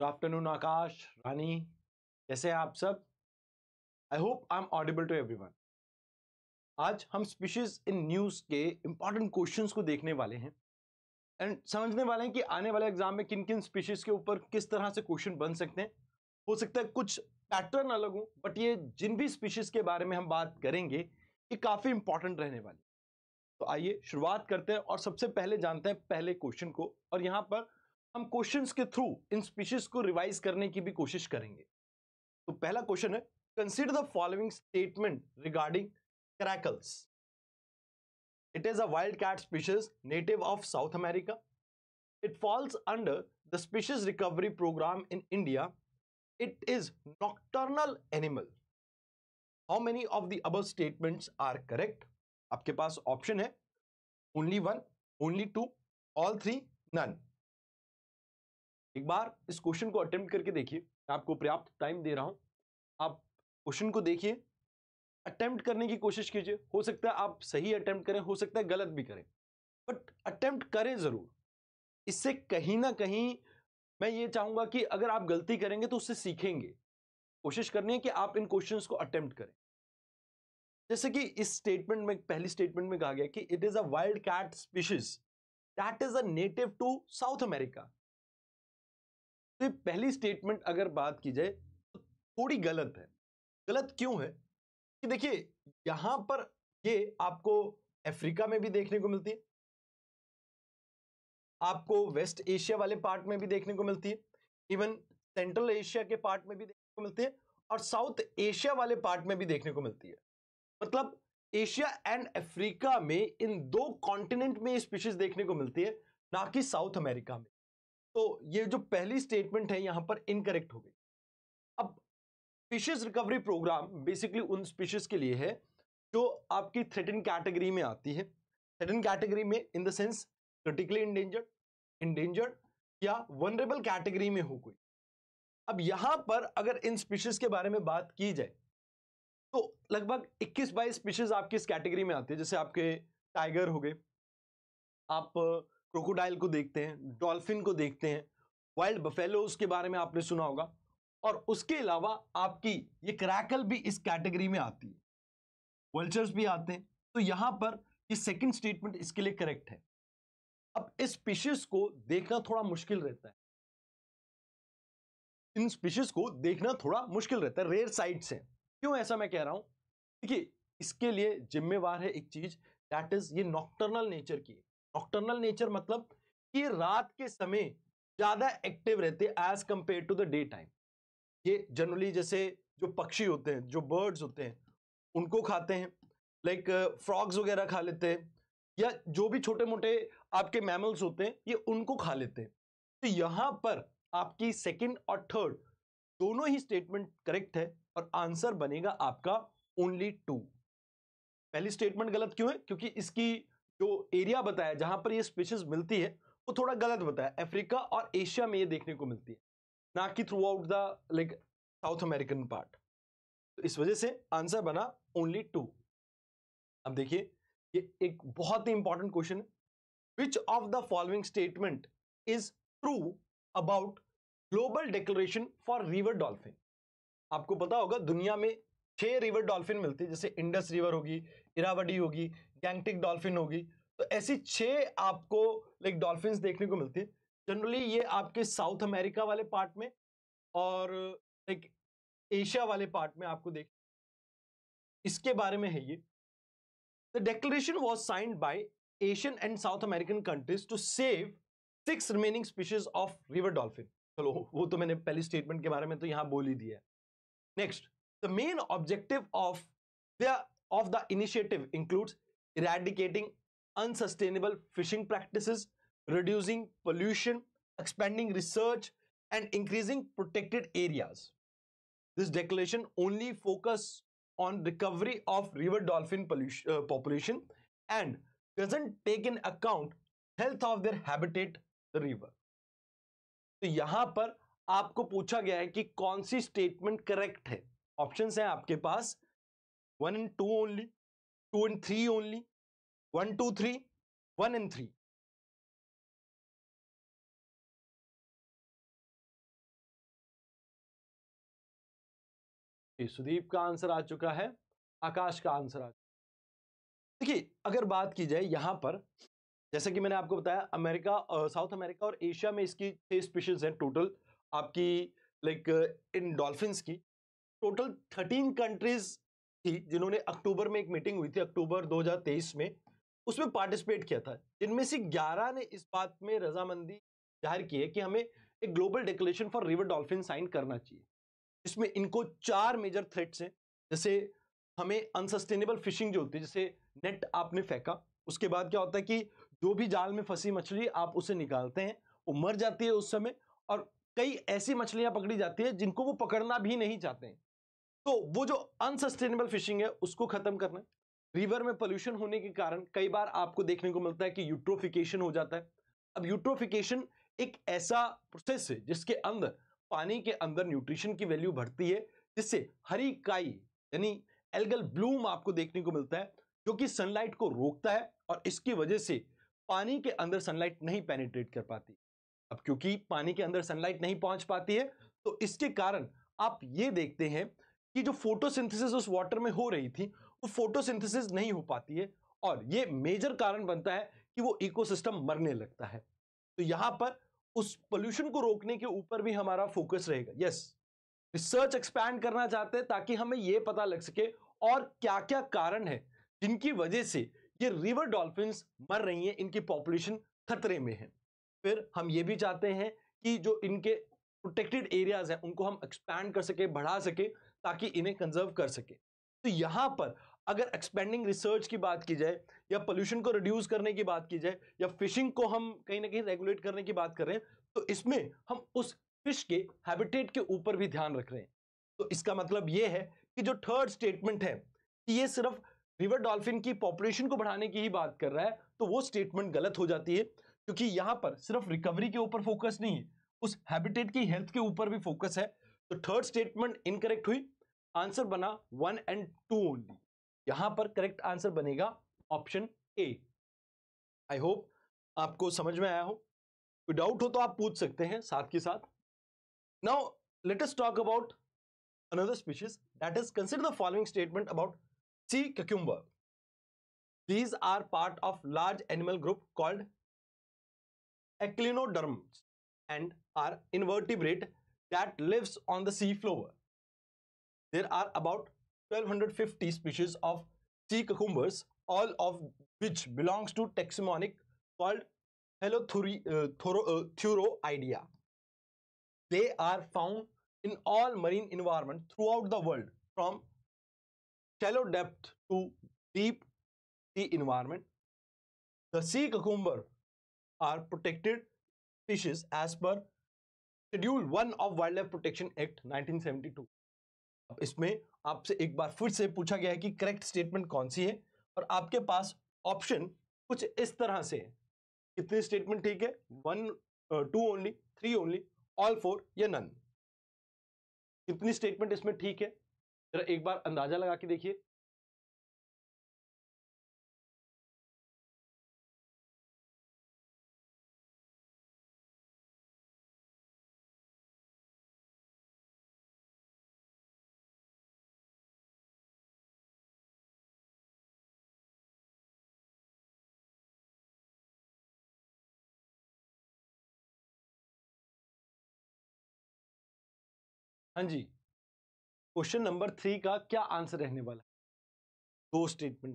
Good afternoon आकाश रानी कैसे हैं आप सब I hope I am audible to one आज हम स्पीशीज इन न्यूज़ के इम्पॉर्टेंट क्वेश्चंस को देखने वाले हैं एंड समझने वाले हैं कि आने वाले एग्जाम में किन किन स्पीशीज़ के ऊपर किस तरह से क्वेश्चन बन सकते हैं हो सकता है कुछ पैटर्न अलग हो बट ये जिन भी स्पीशीज़ के बारे में हम बात करेंगे ये काफ़ी इंपॉर्टेंट रहने वाली तो आइए शुरुआत करते हैं और सबसे पहले जानते हैं पहले क्वेश्चन को और यहाँ पर हम क्वेश्चंस के थ्रू इन स्पीशीज को रिवाइज करने की भी कोशिश करेंगे तो पहला क्वेश्चन है consider the following statement regarding caracals it is a wild cat species native of South America it falls under the species recovery programme in India it is nocturnal animal how many of the above statements are correct आपके पास option है only one only two all three none एक बार इस question को attempt करके देखिए आपको पर्याप्त टाइम दे रहा हूँ आप क्वेश्चन को देखिए अटेम्प्ट करने की कोशिश कीजिए हो सकता है आप सही अटेम्प्ट करें हो सकता है गलत भी करें बट अटेम्प्ट करें ज़रूर इससे कहीं ना कहीं मैं ये चाहूंगा कि अगर आप गलती करेंगे तो उससे सीखेंगे कोशिश करनी है कि आप इन क्वेश्चंस को अटेम्प्ट करें जैसे कि इस स्टेटमेंट में पहली स्टेटमेंट में कहा गया कि it is a wild cat species that is a native to South America तो ये पहली स्टेटमेंट अगर बात की जाए तो थोड़ी गलत है गलत क्यों है कि देखिए यहां पर ये आपको अफ्रीका में भी देखने को मिलती है आपको वेस्ट एशिया वाले पार्ट में भी देखने को मिलती है इवन सेंट्रल एशिया के पार्ट में भी देखने को मिलती है और साउथ एशिया वाले पार्ट में भी देखने को मिलती है मतलब एशिया एंड अफ्रीका में इन दो कॉन्टिनेंट में स्पीशीज देखने को मिलती है ना कि साउथ अमेरिका में तो ये जो पहली स्टेटमेंट है यहां पर इनकरेक्ट हो गई अब स्पीशीज रिकवरी प्रोग्राम बेसिकली उन स्पीशीज के लिए है जो आपकी थ्रेटन कैटेगरी में आती है थ्रेटन कैटेगरी में in the sense critically endangered endangered या वनरेबल कैटेगरी में हो कोई अब यहां पर अगर इन स्पीशीज के बारे में बात की जाए तो लगभग 21 बाईस स्पीशीज आपकी इस कैटेगरी में आती है जैसे आपके टाइगर हो गए आप क्रोकोडाइल को देखते हैं डॉल्फिन को देखते हैं वाइल्ड बफेलो उसके बारे में आपने सुना होगा और उसके अलावा आपकी ये क्रैकल भी इस कैटेगरी में आती है वल्चर्स भी आते हैं तो यहाँ पर ये सेकंड स्टेटमेंट इसके लिए करेक्ट है अब इस स्पीशीज को देखना थोड़ा मुश्किल रहता है इन स्पीशीज को देखना थोड़ा मुश्किल रहता है रेयर साइट है क्यों ऐसा मैं कह रहा हूं देखिए इसके लिए जिम्मेवार है एक चीज दैट इज ये नॉक्टर्नल नेचर की है नॉक्टर्नल नेचर मतलब कि रात के समय ज्यादा एक्टिव रहते as compare to the day time ये जनरली जैसे जो पक्षी होते हैं जो बर्ड्स होते हैं उनको खाते हैं लाइक फ्रॉग्स वगैरह खा लेते हैं या जो भी छोटे मोटे आपके मैमल्स होते हैं ये उनको खा लेते हैं तो यहाँ पर आपकी सेकेंड और थर्ड दोनों ही स्टेटमेंट करेक्ट है और आंसर बनेगा आपका ओनली टू पहली स्टेटमेंट गलत क्यों है क्योंकि इसकी जो एरिया बताया जहां पर ये स्पीशीज मिलती है वो थोड़ा गलत बताया अफ्रीका और एशिया में ये देखने को मिलती है ना कि throughout the like South American part तो इस वजह से आंसर बना ओनली टू अब देखिए ये एक बहुत ही इंपॉर्टेंट क्वेश्चन है which of the following statement is true about global declaration for river dolphin आपको पता होगा दुनिया में छह रिवर डॉल्फिन मिलते हैं जैसे इंडस रिवर होगी इरावडी होगी गैंगटिक डॉल्फिन होगी तो ऐसी छः आपको लाइक डॉल्फिन देखने को मिलती है जनरली ये आपके साउथ अमेरिका वाले पार्ट में और लाइक एशिया वाले पार्ट में आपको देख इसके बारे में है ये the declaration was signed by Asian and South American countries to save six remaining species of river dolphin चलो वो तो मैंने पहली स्टेटमेंट के बारे में तो यहाँ बोल ही दिया next the main objective of the of the initiative includes eradicating unsustainable fishing practices, reducing pollution, expanding research, and increasing protected areas. This declaration only focuses on recovery of river dolphin pollution, uh, population and doesn't take in account health health of their habitat river तो यहां पर आपको पूछा गया है कि कौन सी स्टेटमेंट करेक्ट है ऑप्शंस हैं आपके पास one and two only two and three only one two three one and three Sudeep का आंसर आ चुका है आकाश का आंसर आ चुका देखिए अगर बात की जाए यहां पर जैसा कि मैंने आपको बताया अमेरिका साउथ अमेरिका और एशिया में इसकी छह स्पीशीज हैं टोटल आपकी लाइक इन डॉल्फिन्स की टोटल थर्टीन कंट्रीज थी जिन्होंने अक्टूबर में एक मीटिंग हुई थी अक्टूबर 2023 में उसमें पार्टिसिपेट किया था जिनमें से 11 ने इस बात में रजामंदी जाहिर की है कि हमें एक global declaration for river dolphin sign करना चाहिए इसमें इनको चार मेजर थ्रेट्स हैं जैसे हमें अनसस्टेनेबल फिशिंग जो होती है जैसे नेट आपने फेंका उसके बाद क्या होता है कि जो भी जाल में फंसी मछली आप उसे निकालते हैं वो मर जाती है उस समय और कई ऐसी मछलियां पकड़ी जाती है जिनको वो पकड़ना भी नहीं चाहते हैं तो वो जो अनसस्टेनेबल फिशिंग है उसको खत्म करना है रिवर में पोल्यूशन होने के कारण कई बार आपको देखने को मिलता है कि यूट्रोफिकेशन हो जाता है अब यूट्रोफिकेशन एक ऐसा प्रोसेस है जिसके अंदर पानी के अंदर न्यूट्रिशन की वैल्यू बढ़ती है जिससे हरी काई यानी एल्गल ब्लूम आपको देखने को मिलता है जो कि सनलाइट को रोकता है और इसकी वजह से पानी के अंदर सनलाइट नहीं पेनिट्रेट कर पाती अब क्योंकि पानी के अंदर सनलाइट नहीं पहुंच पाती है तो इसके कारण आप ये देखते हैं कि जो फोटोसिंथेसिस उस वाटर में हो रही थी वो फोटोसिंथेसिस नहीं हो पाती है और ये मेजर कारण बनता है कि वो इकोसिस्टम मरने लगता है तो यहां पर उस पोल्यूशन को रोकने के ऊपर भी हमारा फोकस रहेगा यस रिसर्च एक्सपैंड करना चाहते हैं ताकि हमें यह पता लग सके और क्या क्या कारण है जिनकी वजह से ये रिवर डॉल्फिन मर रही हैं इनकी पॉपुलेशन खतरे में है फिर हम ये भी चाहते हैं कि जो इनके प्रोटेक्टेड एरियाज हैं उनको हम एक्सपैंड कर सके बढ़ा सके ताकि इन्हें कंजर्व कर सके तो यहाँ पर अगर एक्सपेंडिंग रिसर्च की बात की जाए या पोल्यूशन को रिड्यूस करने की बात की जाए या फिशिंग को हम कहीं ना कहीं रेगुलेट करने की बात कर रहे हैं तो इसमें हम उस फिश के हैबिटेट के ऊपर भी ध्यान रख रहे हैं तो इसका मतलब ये है कि जो थर्ड स्टेटमेंट है कि ये सिर्फ रिवर डॉल्फिन की पॉपुलेशन को बढ़ाने की ही बात कर रहा है तो वो स्टेटमेंट गलत हो जाती है क्योंकि यहाँ पर सिर्फ रिकवरी के ऊपर फोकस नहीं है उस हैबिटेट की हेल्थ के ऊपर भी फोकस है तो थर्ड स्टेटमेंट इनकरेक्ट हुई आंसर बना वन एंड टू ओनली यहां पर करेक्ट आंसर बनेगा ऑप्शन ए आई होप आपको समझ में आया हो कोई डाउट हो तो आप पूछ सकते हैं साथ के साथ now let us talk about another species that is consider the following statement about sea cucumber these are part of large animal group called echinoderm and are invertebrate that lives on the sea floor. There are about 1250 species of sea cucumbers, all of which belongs to taxonomic called Heliothuroidea. Uh, uh they are found in all marine environments throughout the world from shallow depth to deep sea environment. The sea cucumber are protected species as per schedule one of Wild life protection Act 1972 अब इसमें आपसे एक बार फिर से पूछा गया है कि करेक्ट स्टेटमेंट कौन सी है और आपके पास ऑप्शन कुछ इस तरह से है कितनी स्टेटमेंट ठीक है one two only three only all four या नन कितनी स्टेटमेंट इसमें ठीक है जरा एक बार अंदाजा लगा के देखिए हाँ जी क्वेश्चन नंबर थ्री का क्या आंसर रहने वाला है दो स्टेटमेंट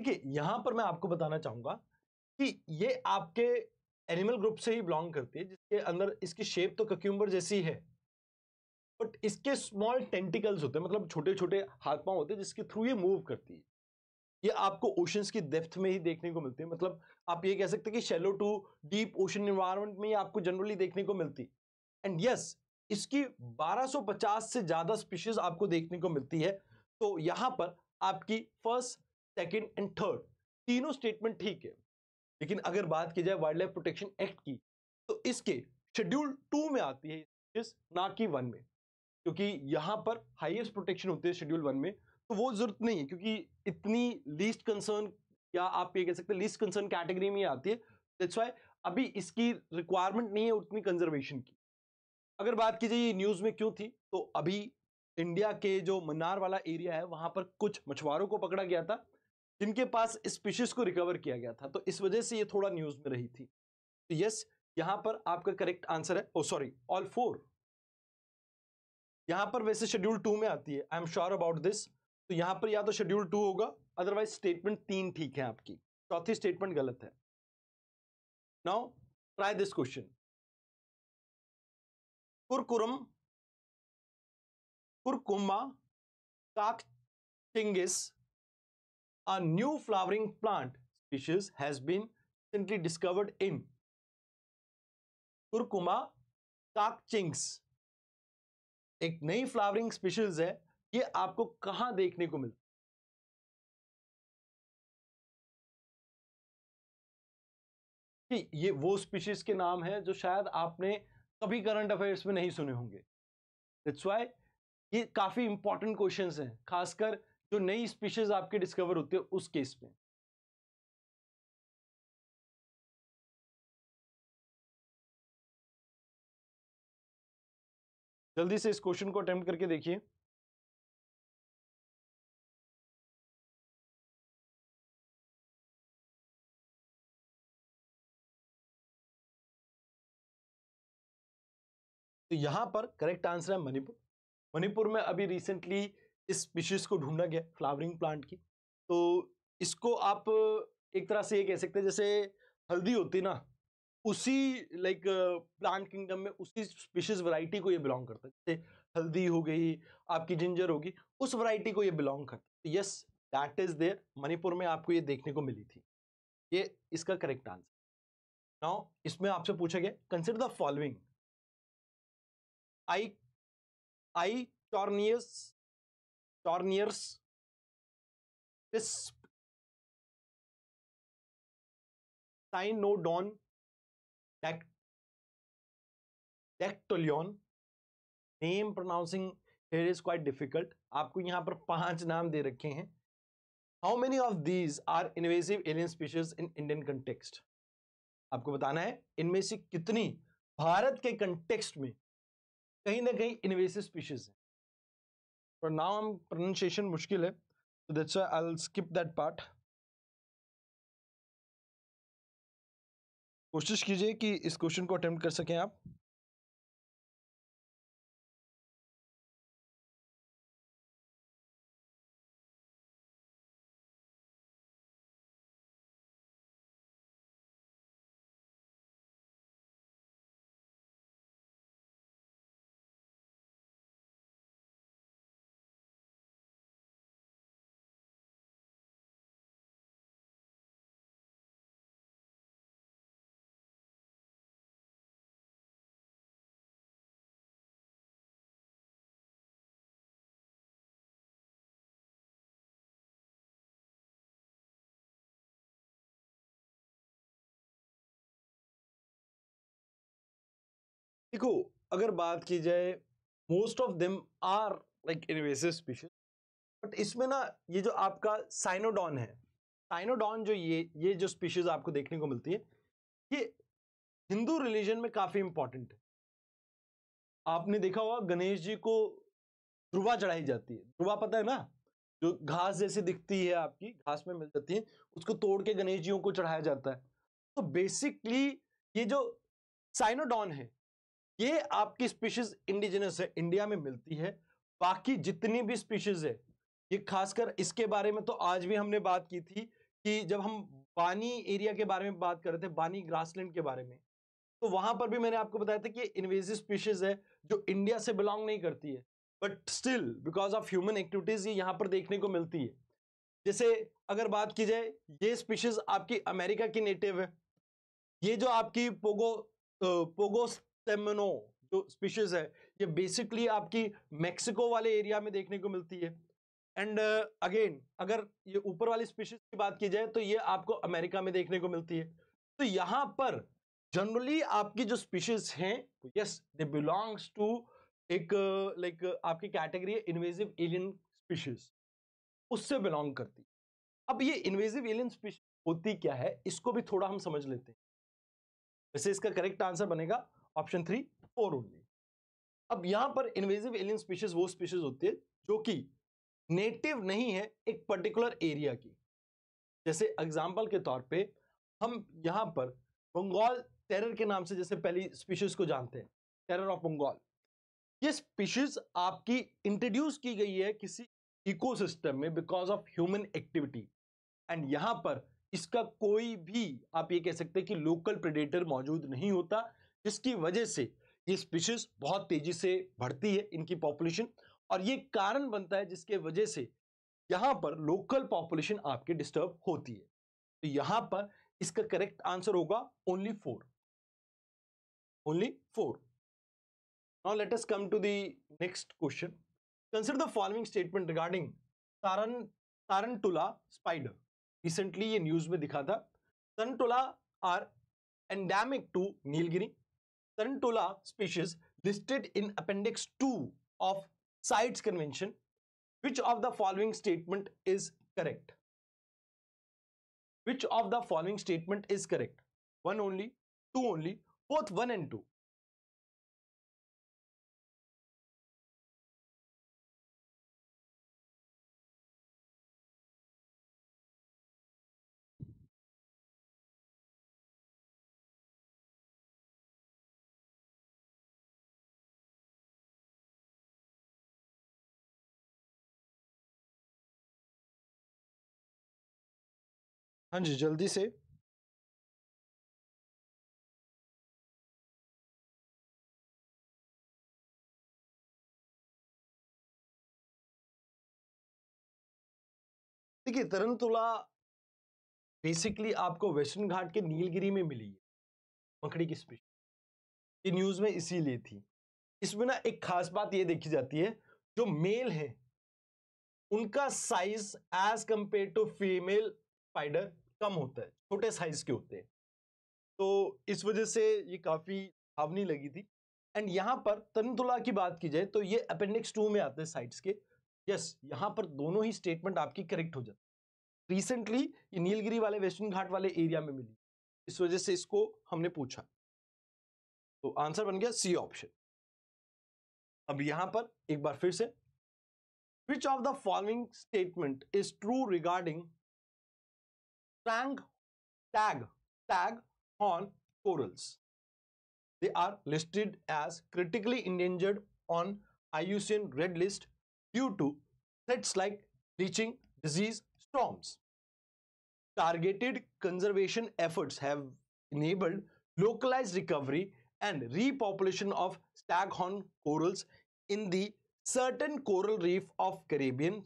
ओके यहां पर मैं आपको बताना चाहूंगा कि ये आपके एनिमल ग्रुप से ही बिलोंग करती है जिसके अंदर इसकी शेप तो कक्यूम्बर जैसी है बट इसके स्मॉल टेंटिकल्स होते हैं मतलब छोटे छोटे हाथ पांव होते हैं जिसके थ्रू ये मूव करती है ये आपको ओशंस की डेप्थ में ही देखने को मिलती है मतलब आप ये कह सकते हैं कि shallow to deep ocean environment में ही आपको जनरली देखने को मिलती एंड यस इसकी 1250 से ज़्यादा स्पीशीज आपको देखने को मिलती है तो यहाँ पर आपकी फर्स्ट सेकेंड एंड थर्ड तीनों स्टेटमेंट ठीक है लेकिन अगर बात की जाए वाइल्ड लाइफ प्रोटेक्शन एक्ट की तो इसके शेड्यूल टू में आती है ना कि वन में क्योंकि यहाँ पर हाईएस्ट प्रोटेक्शन होती है शेड्यूल वन में तो वो जरूरत नहीं है क्योंकि इतनी लीस्ट कंसर्न या आप ये कह सकते हैं लीस्ट कंसर्न कैटेगरी में आती है दैट्स अभी इसकी रिक्वायरमेंट नहीं है उतनी कंजर्वेशन की अगर बात की जाए न्यूज़ में क्यों थी तो अभी इंडिया के जो मन्नार वाला एरिया है वहां पर कुछ मछुआरों को पकड़ा गया था जिनके पास स्पीशीज को रिकवर किया गया था तो इस वजह से ये थोड़ा न्यूज़ में रही थी तो यस यहाँ पर आपका करेक्ट आंसर है ओ सॉरी ऑल फोर यहाँ पर वैसे शेड्यूल टू में आती है I am sure about this तो यहां पर या तो शेड्यूल टू होगा अदरवाइज स्टेटमेंट तीन ठीक है आपकी चौथी स्टेटमेंट गलत है नाउ ट्राई दिस क्वेश्चन कुरकुरम कुरकुमा काक चिंगिस new flowering plant species has been recently discovered in Curcuma Curcuma एक नई फ्लावरिंग स्पीशीज है ये आपको कहां देखने को मिलता कि ये वो स्पीशीज के नाम है जो शायद आपने कभी करंट अफेयर्स में नहीं सुने होंगे इट्स वाई ये काफ़ी इंपॉर्टेंट क्वेश्चन हैं खासकर जो नई स्पीशीज आपके डिस्कवर होते हैं उस केस में जल्दी से इस क्वेश्चन को अटेम्प्ट करके देखिए तो यहाँ पर करेक्ट आंसर है मणिपुर मणिपुर में अभी रिसेंटली इस स्पीशीज को ढूंढा गया फ्लावरिंग प्लांट की तो इसको आप एक तरह से ये कह सकते हैं जैसे हल्दी होती ना उसी लाइक प्लांट किंगडम में उसी स्पीशीज वैरायटी को ये बिलोंग करता है जैसे हल्दी हो गई आपकी जिंजर होगी उस वैरायटी को ये बिलोंग करता है yes that is there Manipur में आपको ये देखने को मिली थी ये इसका करेक्ट आंसर नाउ इसमें आपसे पूछा गया consider the following I I टॉर्नियस टॉर्नियर्स टिस्प Cynodon dactylon name pronouncing here is quite difficult आपको यहां पर पांच नाम दे रखे हैं how many of these are invasive alien species in Indian context आपको बताना है इनमें से कितनी भारत के कंटेक्स्ट में कहीं ना कहीं इन्वेसिव स्पीशीज है पर नाउ हम प्रोनाउंसिएशन मुश्किल है तो that's why I will skip that part कोशिश कीजिए कि इस क्वेश्चन को अटेम्प्ट कर सकें आप देखो अगर बात की जाए most of them are like invasive species but इसमें ना ये जो आपका साइनोडॉन है साइनोडॉन जो ये ये जो स्पीशीज आपको देखने को मिलती है ये हिंदू रिलीजन में काफ़ी इंपॉर्टेंट है आपने देखा होगा गणेश जी को ध्रुवा चढ़ाई जाती है ध्रुवा पता है ना जो घास जैसी दिखती है आपकी घास में मिल जाती है उसको तोड़ के गणेश जी को चढ़ाया जाता है तो बेसिकली ये जो साइनोडॉन है ये आपकी स्पीशीज इंडिजिनस है इंडिया में मिलती है बाकी जितनी भी स्पीशीज है ये खासकर इसके बारे में तो आज भी हमने बात की थी कि जब हम बानी एरिया के बारे में बात कर रहे थे बानी ग्रासलैंड के बारे में तो वहां पर भी मैंने आपको बताया था कि इन्वेजिव स्पीशीज है जो इंडिया से बिलोंग नहीं करती है but still because of human activities ये यहाँ पर देखने को मिलती है जैसे अगर बात की जाए ये स्पीशीज आपकी अमेरिका की नेटिव है ये जो आपकी पोगो पोगो सेमिनो जो स्पीशीज है ये बेसिकली आपकी मेक्सिको वाले एरिया में देखने को मिलती है एंड अगेन uh, अगर ये ऊपर वाली स्पीशीज की बात की जाए तो ये आपको अमेरिका में देखने को मिलती है तो यहाँ पर जनरली आपकी जो स्पीशीज हैं यस दे बिलोंग्स टू एक लाइक uh, like, आपकी कैटेगरी है इन्वेजिव एलियन स्पीशीज उससे बिलोंग करती अब ये इन्वेजिव एलियन स्पीशीज होती क्या है इसको भी थोड़ा हम समझ लेते हैं वैसे इसका करेक्ट आंसर बनेगा ऑप्शन थ्री फोर ओनली अब यहां पर इन्वेजिव एलियन स्पीशीज वो स्पीशीज होती है जो कि नेटिव नहीं है एक पर्टिकुलर एरिया की जैसे एग्जाम्पल के तौर पर हम यहाँ पर बंगाल टेरर के नाम से जैसे पहली स्पीशीज को जानते हैं टेरर ऑफ बंगाल ये स्पीशीज आपकी इंट्रोड्यूस की गई है किसी इकोसिस्टम में because of human activity and यहाँ पर इसका कोई भी आप ये कह सकते हैं कि लोकल प्रेडेटर मौजूद नहीं होता जिसकी वजह से ये स्पीशीज बहुत तेजी से बढ़ती है इनकी पॉपुलेशन और ये कारण बनता है जिसके वजह से यहाँ पर लोकल पॉपुलेशन आपके डिस्टर्ब होती है तो यहाँ पर इसका करेक्ट आंसर होगा only four only four now let us come to the next question consider the following statement regarding tarantula spider recently ये न्यूज में दिखा था टुला are endemic to Nilgiri Tarantula species listed in Appendix 2 of CITES Convention, which of the following statement is correct? Which of the following statement is correct? One only, two only, both one and two. हाँ जी, जल्दी से। देखिए, तुला basically आपको western घाट के नीलगिरी में मिली है, मकड़ी की स्पीशीज़। ये न्यूज़ में इसीलिए थी। इसमें ना एक ख़ास बात ये देखी जाती है, जो मेल है उनका size as compare to female spider कम होता है छोटे साइज के होते हैं तो इस वजह से ये काफ़ी हावनी लगी थी एंड यहाँ पर तनतुला की बात की जाए तो ये अपेंडिक्स टू में आते हैं साइड्स के यस yes, यहाँ पर दोनों ही स्टेटमेंट आपकी करेक्ट हो जाती रिसेंटली ये नीलगिरी वाले वेस्टर्न घाट वाले एरिया में मिली इस वजह से इसको हमने पूछा तो आंसर बन गया सी ऑप्शन अब यहां पर एक बार फिर से which of the following statement is true regarding tag, tag, tag on corals. They are listed as critically endangered on IUCN Red List due to threats like bleaching, disease, storms. Targeted conservation efforts have enabled localized recovery and repopulation of staghorn corals in the certain coral reef of Caribbean.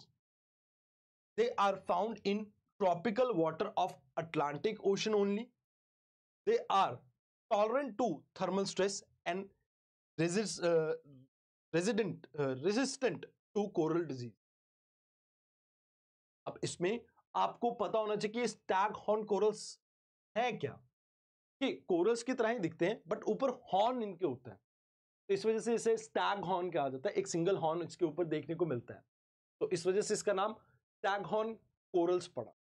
They are found in tropical water of Atlantic Ocean only they are tolerant to thermal stress and resist, uh, resident, uh, resistant अब इसमें आपको पता होना चाहिए कि Stag horn corals है क्या कि कोरल्स की तरह ही दिखते हैं बट ऊपर हॉर्न इनके होता है तो इस वजह से इसे स्टैग हॉर्न कहा जाता है एक सिंगल हॉर्न इसके ऊपर देखने को मिलता है तो इस वजह से इसका नाम स्टैग हॉर्न कोरल्स पड़ा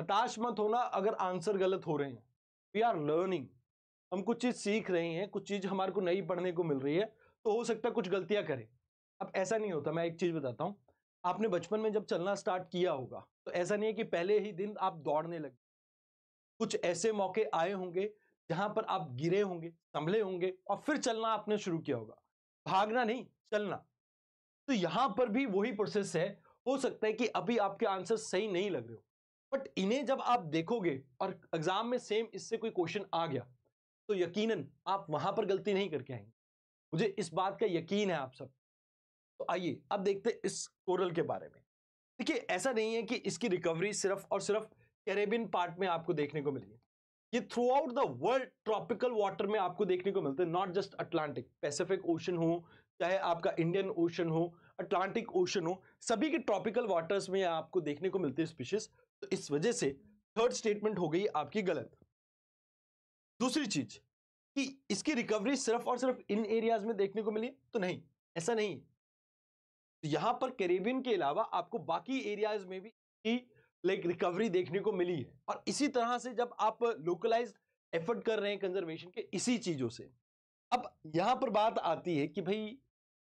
हताश मत होना अगर आंसर गलत हो रहे हैं वी आर लर्निंग हम कुछ चीज़ सीख रहे हैं कुछ चीज़ हमारे को नई पढ़ने को मिल रही है तो हो सकता है कुछ गलतियां करें अब ऐसा नहीं होता मैं एक चीज़ बताता हूँ आपने बचपन में जब चलना स्टार्ट किया होगा तो ऐसा नहीं है कि पहले ही दिन आप दौड़ने लगे कुछ ऐसे मौके आए होंगे जहां पर आप गिरे होंगे संभले होंगे और फिर चलना आपने शुरू किया होगा भागना नहीं चलना तो यहां पर भी वही प्रोसेस है हो सकता है कि अभी आपके आंसर सही नहीं लग रहे हो बट इन्हें जब आप देखोगे और एग्जाम में सेम इससे कोई क्वेश्चन आ गया तो यकीनन आप वहां पर गलती नहीं करके आएंगे मुझे इस बात का यकीन है आप सब तो आइए अब देखते हैं इस कोरल के बारे में देखिए ऐसा नहीं है कि इसकी रिकवरी सिर्फ और सिर्फ कैरेबियन पार्ट में आपको देखने को मिली है ये throughout the world tropical water में आपको देखने को मिलते हैं not just Atlantic Pacific Ocean हो चाहे आपका इंडियन ओशन हो अटलांटिक ओशन हो सभी के ट्रॉपिकल वाटर्स में आपको देखने को मिलते हैं स्पीशीज तो इस वजह से थर्ड स्टेटमेंट हो गई आपकी गलत दूसरी चीज कि इसकी रिकवरी सिर्फ और सिर्फ इन एरियाज में देखने को मिली तो नहीं ऐसा नहीं तो यहां पर कैरेबियन के अलावा आपको बाकी एरियाज में भी लाइक रिकवरी देखने को मिली है और इसी तरह से जब आप लोकलाइज एफर्ट कर रहे हैं कंजर्वेशन के इसी चीजों से अब यहां पर बात आती है कि भाई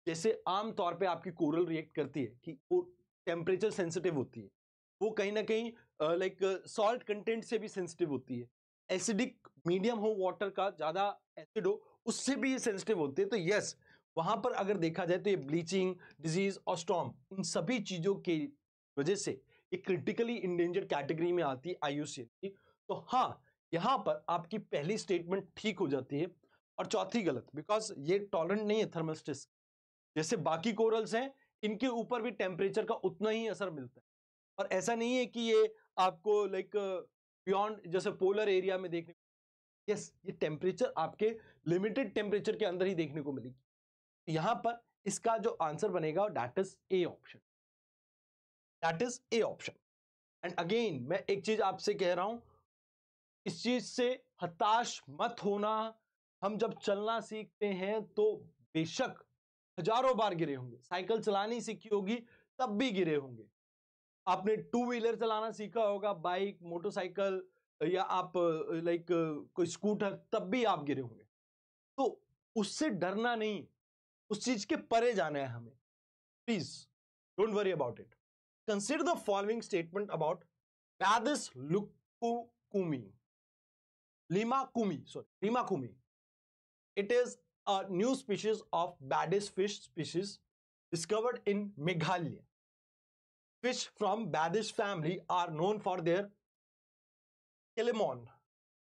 जैसे आम तौर पे आपकी कोरल रिएक्ट करती है कि वो टेम्परेचर सेंसिटिव होती है वो कहीं ना कहीं लाइक सॉल्ट कंटेंट से भी सेंसिटिव होती है एसिडिक मीडियम हो वाटर का ज़्यादा एसिड हो उससे भी ये सेंसिटिव होती है तो यस वहां पर अगर देखा जाए तो ये ब्लीचिंग डिजीज और स्टॉम इन सभी चीज़ों के वजह से ये क्रिटिकली इंडेंजर्ड कैटेगरी में आती है आयुषीएन की तो हाँ यहाँ पर आपकी पहली स्टेटमेंट ठीक हो जाती है और चौथी गलत बिकॉज ये टॉलरेंट नहीं है थर्मल स्ट्रेस जैसे बाकी कोरल्स हैं इनके ऊपर भी टेम्परेचर का उतना ही असर मिलता है और ऐसा नहीं है कि ये आपको लाइक बियॉन्ड जैसे पोलर एरिया में देखने यस yes, ये टेम्परेचर आपके लिमिटेड टेम्परेचर के अंदर ही देखने को मिलेगी यहां पर इसका जो आंसर बनेगा that is A option that is A option and again मैं एक चीज आपसे कह रहा हूं इस चीज से हताश मत होना हम जब चलना सीखते हैं तो बेशक हजारों बार गिरे होंगे साइकिल चलानी सीखी होगी तब भी गिरे होंगे आपने टू व्हीलर चलाना सीखा होगा बाइक मोटरसाइकिल या आप लाइक कोई स्कूटर तब भी आप गिरे होंगे तो उससे डरना नहीं उस चीज के परे जाना है हमें please don't worry about it consider the following statement about पैदिस लुकुकुमी लिमा कुमी sorry limakumi it is a species of Badis fish species discovered in Meghalaya fish from Badish family are known for their chameleon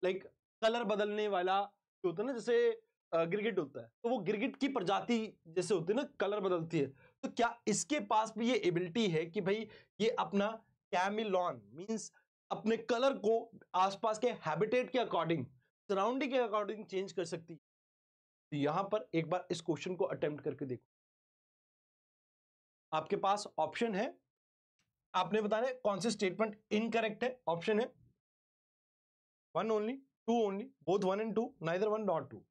Like color बदलने वाला जो होता है ना जैसे गिरगिट होता है तो वो गिरगिट की प्रजाति जैसे होती है ना कलर बदलती है तो क्या इसके पास भी ये एबिलिटी है कि भाई ये अपना कैमिलॉन मींस अपने कलर को आसपास के हैबिटेट के अकॉर्डिंग सराउंडिंग के अकॉर्डिंग चेंज कर सकती तो यहां पर एक बार इस क्वेश्चन को अटेम्प्ट करके देखो आपके पास ऑप्शन है आपने बताने कौन से स्टेटमेंट इनकरेक्ट है ऑप्शन है one only two only both one and two neither one not two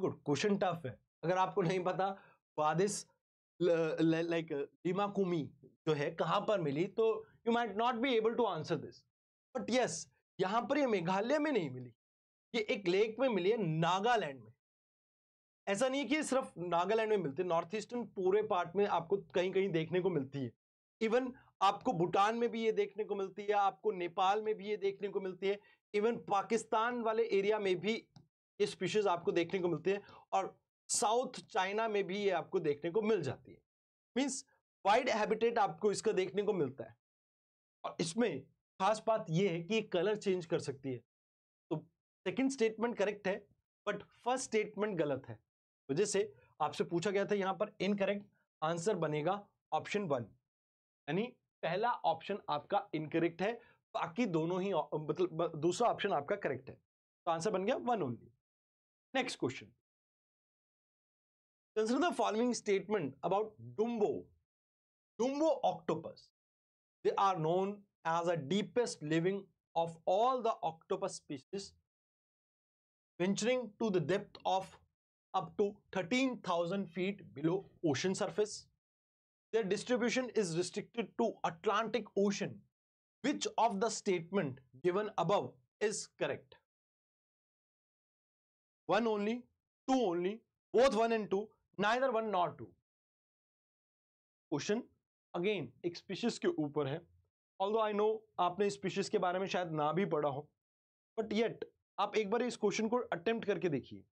good question tough है अगर आपको नहीं पता वादिस लाइक लिमाकुमी कुमी जो है कहां पर मिली तो you might not be able to answer this but yes यहां पर ये मेघालय में नहीं मिली ये एक लेक में मिली है नागालैंड में ऐसा नहीं है कि सिर्फ नागालैंड में मिलती है नॉर्थ ईस्टर्न पूरे पार्ट में आपको कहीं कहीं देखने को मिलती है इवन आपको भूटान में भी ये देखने को मिलती है आपको नेपाल में भी ये देखने को मिलती है इवन पाकिस्तान वाले एरिया में भी ये स्पीशीज आपको देखने को मिलती है और साउथ चाइना में भी ये आपको देखने को मिल जाती है मीन्स वाइड हैबिटेट आपको इसका देखने को मिलता है और इसमें खास बात यह है कि कलर चेंज कर सकती है तो सेकंड स्टेटमेंट करेक्ट है बट फर्स्ट स्टेटमेंट गलत है वजह से आपसे पूछा गया था यहां पर इनकरेक्ट आंसर बनेगा ऑप्शन वन यानी पहला ऑप्शन आपका इनकरेक्ट है बाकी दोनों ही मतलब दूसरा ऑप्शन आपका करेक्ट है तो आंसर बन गया one only next question consider the following statement about Dumbo Dumbo octopus they are known as the deepest living of all the octopus species, venturing to the depth of up to 13,000 feet below ocean surface. Their distribution is restricted to Atlantic Ocean. Which of the statement given above is correct? One only, two only, both one and two, neither one nor two. Ocean again, एक species के ऊपर है all I know आपने इस species के बारे में शायद ना भी पढ़ा हो बट येट आप एक बार इस क्वेश्चन को अटेम्प्ट करके देखिए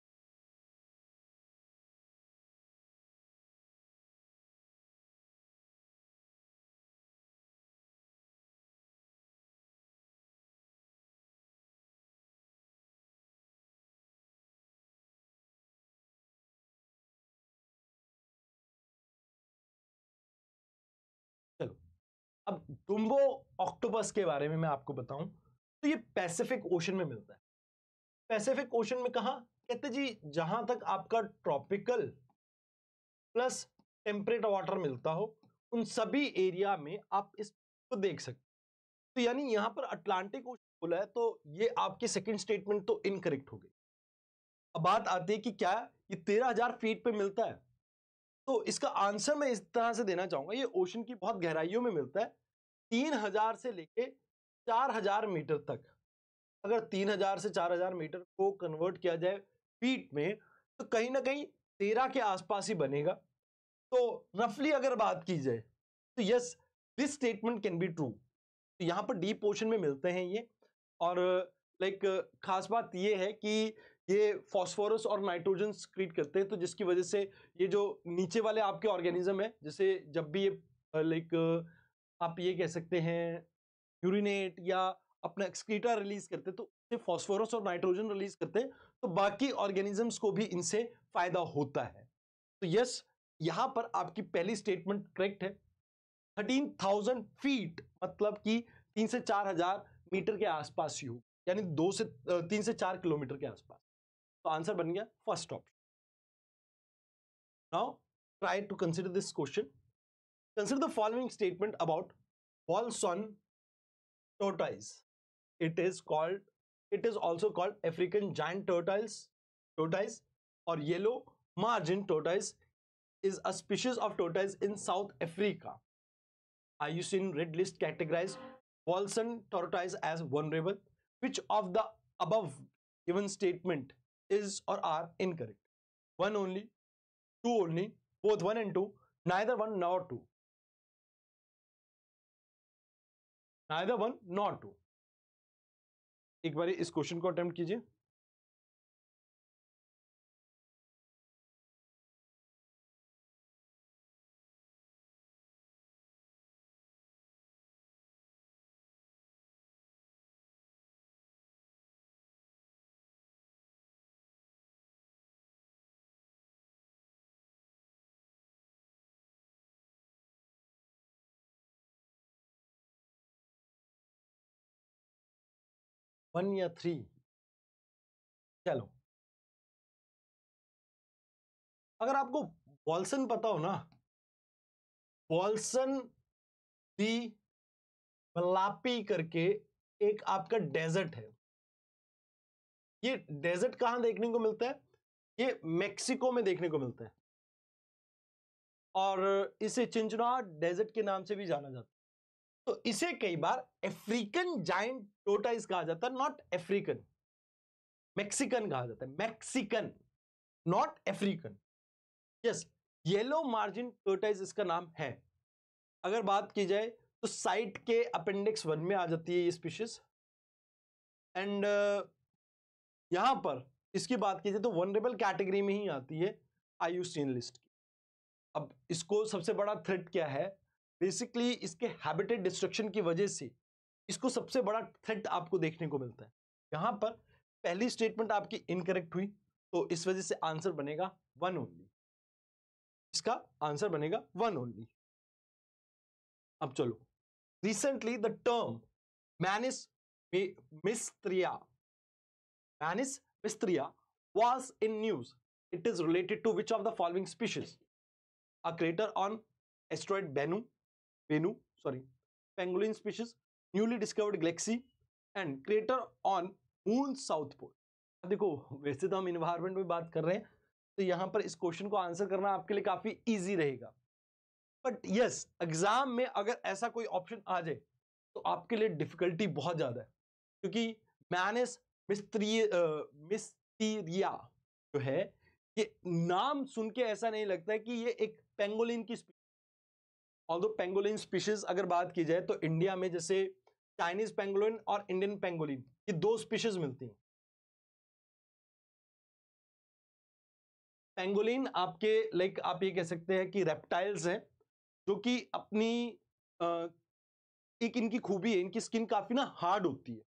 डुम्बो ऑक्टोपस के बारे में मैं आपको बताऊं तो ये पैसिफिक ओशन में मिलता है पैसिफिक ओशन में कहा कहते जी जहां तक आपका ट्रॉपिकल प्लस टेम्परेट वाटर मिलता हो उन सभी एरिया में आप इसको देख सकते तो यानी यहां पर अटलांटिक ओशन बोला है तो ये आपके सेकंड स्टेटमेंट तो इनकरेक्ट हो गई अब बात आती है कि क्या ये तेरह हजार फीट पे मिलता है तो इसका आंसर मैं इस तरह से देना चाहूंगा ये ओशन की बहुत गहराइयों में मिलता है तीन हजार से लेके चार हजार मीटर तक अगर तीन हजार से चार हजार मीटर को कन्वर्ट किया जाए फीट में तो कहीं ना कहीं तेरह के आसपास ही बनेगा तो रफली अगर बात की जाए तो yes this statement can be true तो यहाँ पर डीप पोर्शन में मिलते हैं ये और लाइक खास बात ये है कि ये फॉस्फोरस और नाइट्रोजन क्रिएट करते हैं तो जिसकी वजह से ये जो नीचे वाले आपके ऑर्गेनिज्म है जैसे जब भी ये लाइक आप ये कह सकते हैं यूरिनेट या अपना एक्सक्रीटा रिलीज करते तो उससे फॉस्फोरस और नाइट्रोजन रिलीज करते तो बाकी ऑर्गेनिजम्स को भी इनसे फायदा होता है तो यस यहां पर आपकी पहली स्टेटमेंट करेक्ट है थर्टीन थाउजेंड फीट मतलब कि तीन से चार हजार मीटर के आसपास ही हो यानी दो से तीन से चार किलोमीटर के आसपास तो आंसर बन गया first option now try to consider this question Consider the following statement about Bolson tortoise. It is called, it is also called African giant tortoise, tortoise or yellow margin tortoise is a species of tortoise in South Africa. Are you seen red list categorized Wolson tortoise as vulnerable? Which of the above given statement is or are incorrect? One only, two only, both one and two, neither one nor two. Neither one not two एक बार इस question को attempt कीजिए one या three चलो अगर आपको वॉल्सन पता हो ना वॉल्सन दी मलापी करके एक आपका डेजर्ट है ये डेजर्ट कहां देखने को मिलता है ये मेक्सिको में देखने को मिलता है और इसे चिंचना डेजर्ट के नाम से भी जाना जाता है तो इसे कई बार अफ्रीकन जाइंट टोटाइस कहा जाता है नॉट अफ्रीकन मैक्सिकन कहा जाता है Mexican not African yes yellow margin tortoise इसका नाम है अगर बात की जाए तो साइट के अपेंडिक्स वन में आ जाती है ये स्पीशीज एंड यहां पर इसकी बात की जाए तो वनरेबल कैटेगरी में ही आती है आयुष लिस्ट की अब इसको सबसे बड़ा थ्रेट क्या है बेसिकली इसके हैबिटेट डिस्ट्रक्शन की वजह से इसको सबसे बड़ा थ्रेट आपको देखने को मिलता है यहाँ पर पहली स्टेटमेंट आपकी इनकरेक्ट हुई तो इस वजह से आंसर बनेगा वन ओनली इसका आंसर बनेगा वन ओनली अब चलो recently the term Manis mysteria Manis mysteria was in news it is related to which of the following species a crater on asteroid Bennu Bennu, sorry pangolin species newly discovered galaxy and crater on moon south pole देखो वैसे तो हम environment में बात कर रहे हैं तो यहाँ पर इस क्वेश्चन को आंसर करना आपके लिए काफी ईजी रहेगा बट यस एग्जाम में अगर ऐसा कोई ऑप्शन आ जाए तो आपके लिए डिफिकल्टी बहुत ज्यादा है क्योंकि मैनेस मिस्त्रिय मिस्तीरिया जो है ये नाम सुन के ऐसा नहीं लगता है कि ये एक पेंगोलिन की ऑल दो पेंगोलिन स्पीशीज अगर बात की जाए तो इंडिया में जैसे चाइनीज पेंगोलिन और इंडियन पेंगोलिन ये दो स्पीशीज मिलती हैं पेंगोलिन आपके लाइक आप ये कह सकते हैं कि रेप्टाइल्स हैं जो कि अपनी एक इनकी खूबी है इनकी स्किन काफ़ी ना हार्ड होती है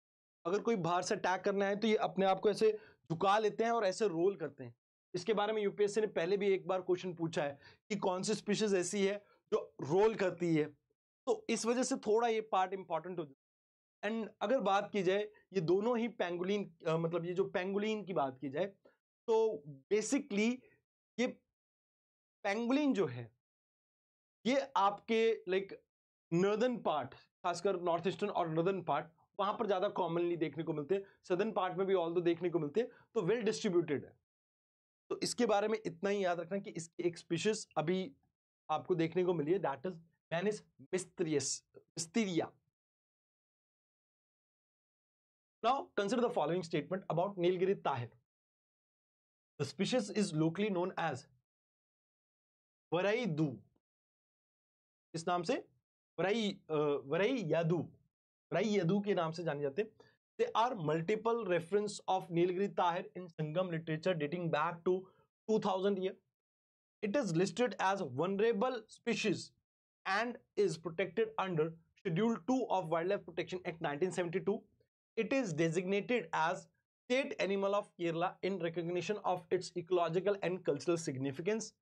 अगर कोई बाहर से अटैक करना है तो ये अपने आप को ऐसे झुका लेते हैं और ऐसे रोल करते हैं इसके बारे में यूपीएससी ने पहले भी एक बार क्वेश्चन पूछा है कि कौन सी स्पीशीज ऐसी है जो रोल करती है तो इस वजह से थोड़ा ये पार्ट इंपॉर्टेंट हो जाता है एंड अगर बात की जाए ये दोनों ही पेंगुलिन मतलब ये जो पेंगुलिन की बात की जाए तो बेसिकली ये पेंगुलिन जो है ये आपके लाइक नर्दर्न पार्ट खासकर नॉर्थ ईस्टर्न और नर्दर्न पार्ट वहां पर ज्यादा कॉमनली देखने को मिलते हैं सदर्न पार्ट में भी ऑल दो तो देखने को मिलते हैं तो वेल डिस्ट्रीब्यूटेड है तो इसके बारे में इतना ही याद रखना कि इसकी एक स्पीशीज अभी आपको देखने को मिली है that is Manis mysterious mysteria now consider the following statement about Nilgiri tahr the species is locally known as Varaiaadu इस नाम से वराई वराई यादू वराई यादू के नाम से जाने जाते they are multiple reference of Nilgiri tahr in Sangam literature dating back to 2000 year It is listed as vulnerable species and is protected under Schedule 2 of Wildlife Protection Act 1972. It is designated as state animal of Kerala in recognition of its ecological and cultural significance.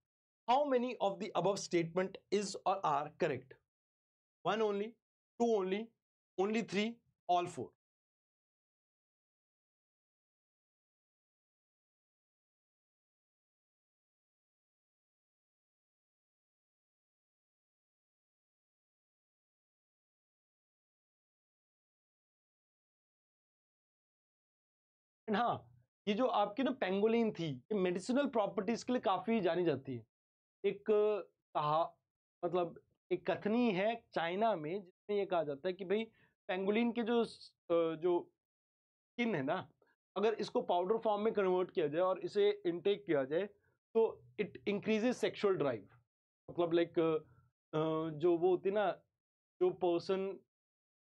How many of the above statement is or are correct? One only, two only, only three, all four. And हाँ ये जो आपकी ना pangolin थी ये medicinal properties के लिए काफ़ी जानी जाती है एक कहा मतलब एक कथनी है चाइना में जिसमें ये कहा जाता है कि भाई पेंगोलिन के जो जो स्किन है ना अगर इसको पाउडर फॉर्म में कन्वर्ट किया जाए और इसे इनटेक किया जाए तो इट इंक्रीजेज सेक्सुअल ड्राइव मतलब लाइक जो वो होती ना जो पर्सन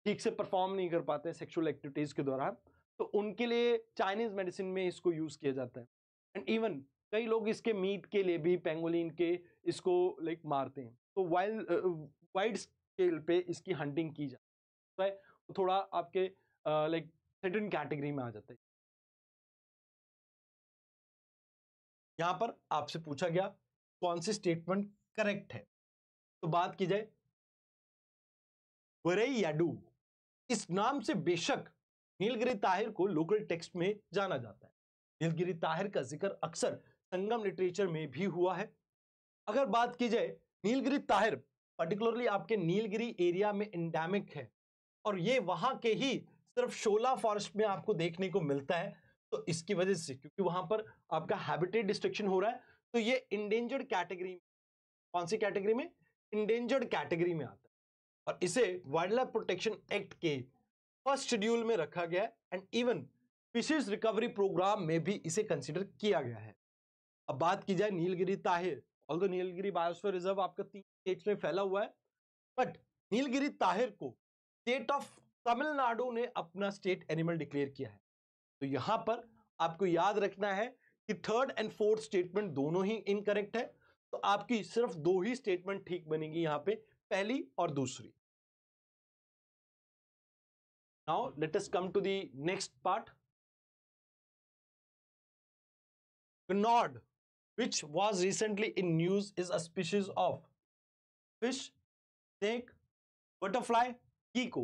ठीक से परफॉर्म नहीं कर पाते सेक्सुअल एक्टिविटीज़ के दौरान तो उनके लिए चाइनीज मेडिसिन में इसको यूज़ किया जाता है एंड इवन कई लोग इसके मीट के लिए भी पेंगोलिन के इसको लाइक मारते हैं तो वाइल्ड वाइड स्केल पे इसकी हंटिंग की जाती तो है तो थोड़ा आपके लाइक सेटन कैटेगरी में आ जाता है यहाँ पर आपसे पूछा गया कौन सी स्टेटमेंट करेक्ट है तो बात की जाए याडू इस नाम से बेशक नीलगिरी ताहिर को लोकल टेक्स्ट में जाना जाता है नीलगिरी ताहिर का जिक्र अक्सर संगम लिटरेचर में भी हुआ है अगर बात की जाए नीलगिरी ताहिर पर्टिकुलरली आपके नीलगिरी एरिया में इंडेमिक है और ये वहाँ के ही सिर्फ शोला फॉरेस्ट में आपको देखने को मिलता है तो इसकी वजह से क्योंकि वहाँ पर आपका हैबिटेट डिस्ट्रक्शन हो रहा है तो ये इंडेंजर्ड कैटेगरी कौन सी कैटेगरी में इंडेंजर्ड कैटेगरी में आता है और इसे वाइल्ड लाइफ प्रोटेक्शन एक्ट के फर्स्ट शेड्यूल में रखा गया है and even species recovery programme में भी इसे कंसिडर किया गया है अब बात की जाए Nilgiri tahr all although Nilgiri biosphere reserve आपका तीन स्टेट्स में फैला हुआ है बट नीलगिरी ताहिर को स्टेट ऑफ तमिलनाडु ने अपना स्टेट एनिमल डिक्लेयर किया है तो यहां पर आपको याद रखना है कि थर्ड एंड फोर्थ स्टेटमेंट दोनों ही इनकरेक्ट है तो आपकी सिर्फ दो ही स्टेटमेंट ठीक बनेगी यहां पे पहली और दूसरी now let us come to the next part gnod which was recently in news is a species of fish snake butterfly कीको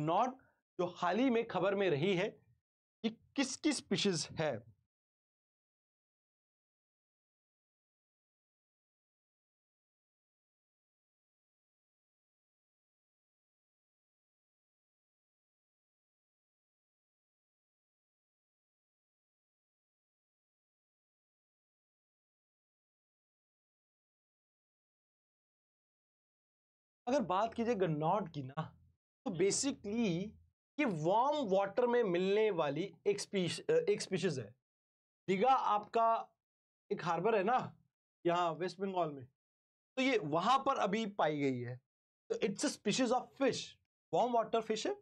gnod जो हाल ही में खबर में रही है कि किस किस स्पीशीज है अगर बात की जाए गन्नौट की ना तो बेसिकली ये वार्म वाटर में मिलने वाली एक स्पीश एक स्पीशीज है दीघा आपका एक हार्बर है ना यहाँ वेस्ट बंगाल में तो ये वहां पर अभी पाई गई है तो it's a species of fish warm water fish है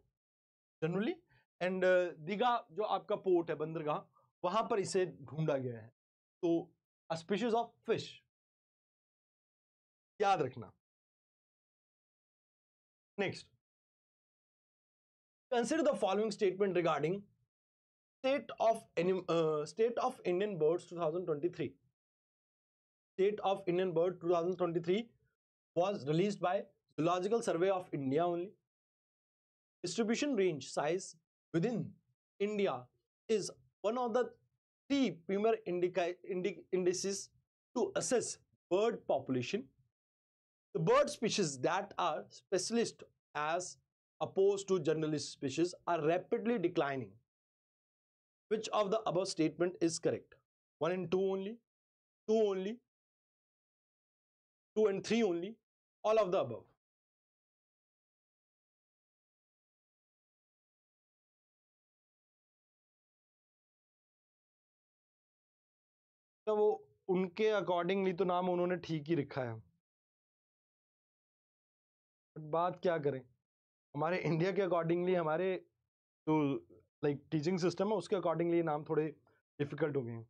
जनरली एंड दीघा जो आपका पोर्ट है बंदरगाह वहां पर इसे ढूंढा गया है तो अ स्पीशीज ऑफ फिश याद रखना Next, consider the following statement regarding state of uh, state of Indian birds 2023. State of Indian bird 2023 was released by Zoological Survey of India only. Distribution range size within India is one of the three premier indica, indi indices to assess bird population the bird species that are specialist as opposed to generalist species are rapidly declining. Which of the above statement is correct? 1 and 2 only, 2 only, 2 and 3 only, all of the above. तो वो उनके accordingly तो नाम उन्होंने ठीक ही रखा है बात क्या करें हमारे इंडिया के अकॉर्डिंगली हमारे जो लाइक टीचिंग सिस्टम है उसके अकॉर्डिंगली नाम थोड़े डिफ़िकल्ट हो गए हैं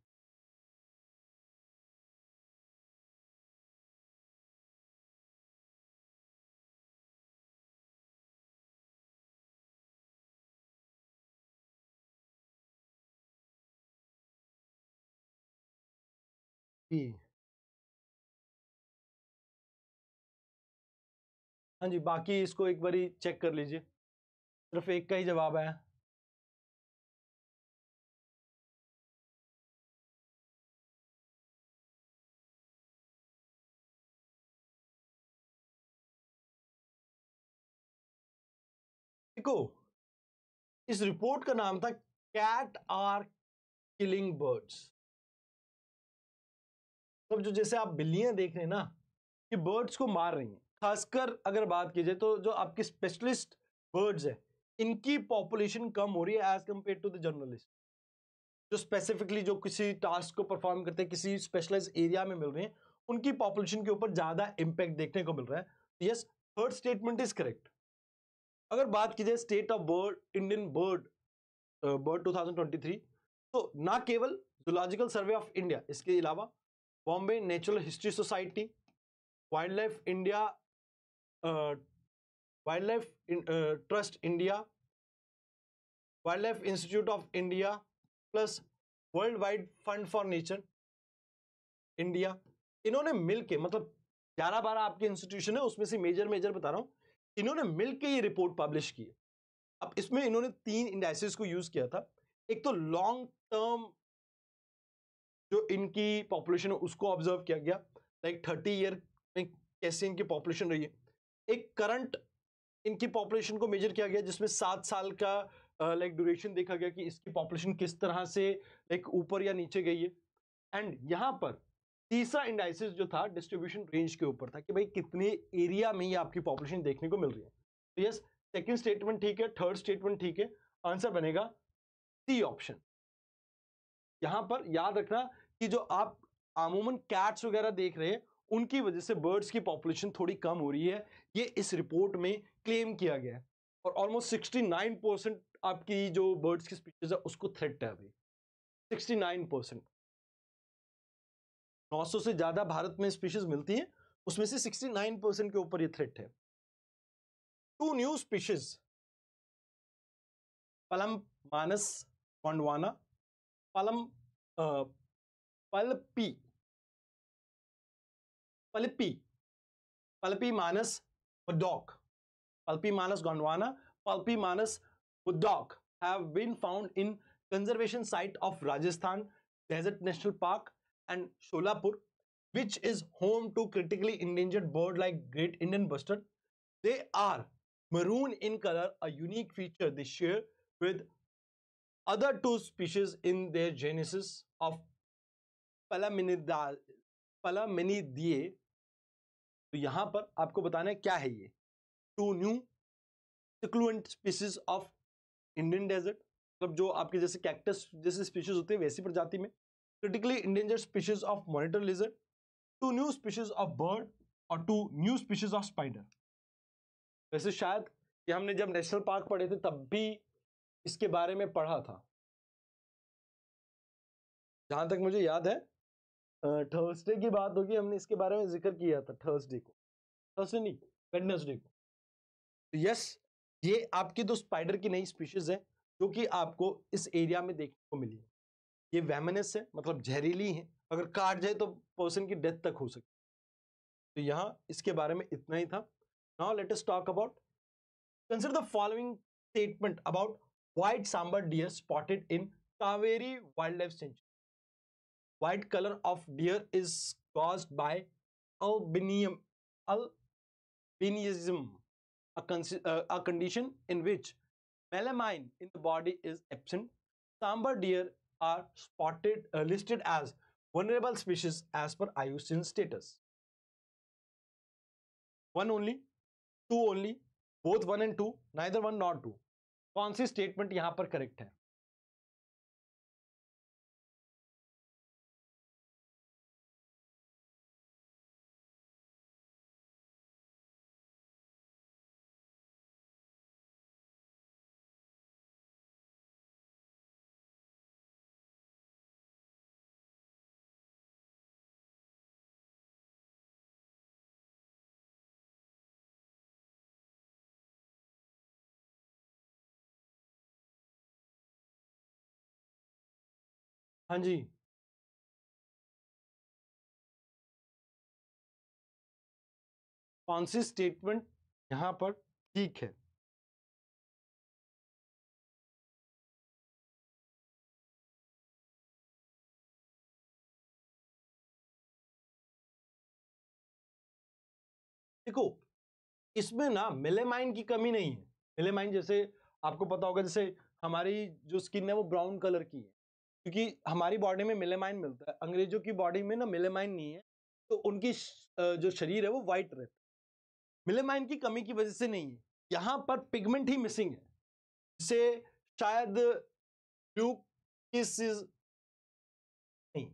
yeah. हाँ जी बाकी इसको एक बारी चेक कर लीजिए सिर्फ एक का ही जवाब आया देखो इस रिपोर्ट का नाम था कैट आर किलिंग बर्ड्स तो जो जैसे आप बिल्लियां देख रहे हैं ना कि बर्ड्स को मार रही हैं खासकर अगर बात की जाए तो जो आपके स्पेशलिस्ट बर्ड्स है इनकी पॉपुलेशन कम हो रही है as compare to the journalist जो स्पेसिफिकली जो किसी टास्क को परफॉर्म करते हैं किसी स्पेशलाइज एरिया में मिल रहे हैं उनकी पॉपुलेशन के ऊपर ज़्यादा इम्पैक्ट देखने को मिल रहा है yes third statement is correct अगर बात की जाए state of bird Indian bird bird 2023 तो ना केवल जोलॉजिकल सर्वे ऑफ इंडिया इसके अलावा Bombay natural history society wild life India wild life trust India wild life institute of India plus world wide fund for nature India इन्होंने मिलके मतलब ग्यारह बारह आपके इंस्टीट्यूशन है उसमें से मेजर मेजर बता रहा हूँ इन्होंने मिलके ये रिपोर्ट पब्लिश की है अब इसमें इन्होंने तीन इंडाइसिस को यूज किया था एक तो लॉन्ग टर्म जो इनकी पॉपुलेशन है उसको ऑब्जर्व किया गया लाइक थर्टी ईयर में कैसे इनकी पॉपुलेशन रही है एक करंट इनकी पॉपुलेशन को मेजर किया गया जिसमें सात साल का लाइक ड्यूरेशन देखा गया कि इसकी पॉपुलेशन किस तरह से लाइक ऊपर या नीचे गई है एंड यहाँ पर तीसरा इंडाइसिस जो था डिस्ट्रीब्यूशन रेंज के ऊपर था कि भाई कितने एरिया में ये आपकी पॉपुलेशन देखने को मिल रही है तो यस सेकंड स्टेटमेंट ठीक है थर्ड स्टेटमेंट ठीक है आंसर बनेगा सी ऑप्शन यहां पर याद रखना कि जो आप आमूमन कैट्स वगैरह देख रहे हैं उनकी वजह से बर्ड्स की पॉपुलेशन थोड़ी कम हो रही है ये इस रिपोर्ट में क्लेम किया गया है और ऑलमोस्ट सिक्सटी नाइन परसेंट आपकी जो बर्ड्स की स्पीशीज है उसको थ्रेट है अभी नाइन परसेंट नौ से ज़्यादा भारत में स्पीशीज मिलती हैं उसमें से सिक्सटी नाइन परसेंट के ऊपर ये थ्रेट है टू न्यू स्पीशीज पलम मानस कोंडवाना पलम पलपी Pulpy, pulpy Manas Budok, pulpy Manas Gondwana, pulpy Manas Budok have been found in conservation site of Rajasthan Desert National Park and Sholapur, which is home to critically endangered bird like Great Indian Bustard. They are maroon in color, a unique feature they share with other two species in their genus of Palaminiidae. Palaminidae तो यहां पर आपको बताना है क्या है ये two new succulent species of Indian desert मतलब जो आपके जैसे कैक्टस जैसे स्पीशीज होते हैं वैसी प्रजाति में critically endangered species of monitor lizard two new species of bird और two new species of spider वैसे शायद कि हमने जब नेशनल पार्क पढ़े थे तब भी इसके बारे में पढ़ा था जहां तक मुझे याद है थर्सडे की बात होगी हमने इसके बारे में जिक्र किया था थर्सडे को थर्सडे नहीं वेडनेसडे को तो यस ये आपकी दो तो स्पाइडर की नई स्पीशीज है जो कि आपको इस एरिया में देखने को मिली है ये वेमनस है मतलब जहरीली है अगर काट जाए तो पर्सन की डेथ तक हो सकती है तो यहाँ इसके बारे में इतना ही था now let us talk about consider the following statement about white sambar deer spotted in Kaveri wild life sanctuary white colour of deer is cause by albinism albinism a condition in which melanin in the body is absent sambar deer are spotted listed as vulnerable species as per IUCN status one only two only both one and two neither one not two कौन सी statement यहां पर correct है हाँ जी। कौन सी statement यहां पर ठीक है? देखो इसमें ना मेलेमाइन की कमी नहीं है। मेलेमाइन जैसे आपको पता होगा जैसे हमारी जो स्किन है वो ब्राउन कलर की है। क्योंकि हमारी बॉडी में मिलेमाइन मिलता है अंग्रेजों की बॉडी में ना मिलेमाइन नहीं है तो उनकी जो शरीर है वो वाइट रहता है मिलेमाइन की कमी की वजह से नहीं है यहाँ पर पिगमेंट ही मिसिंग है जिससे शायद इज नहीं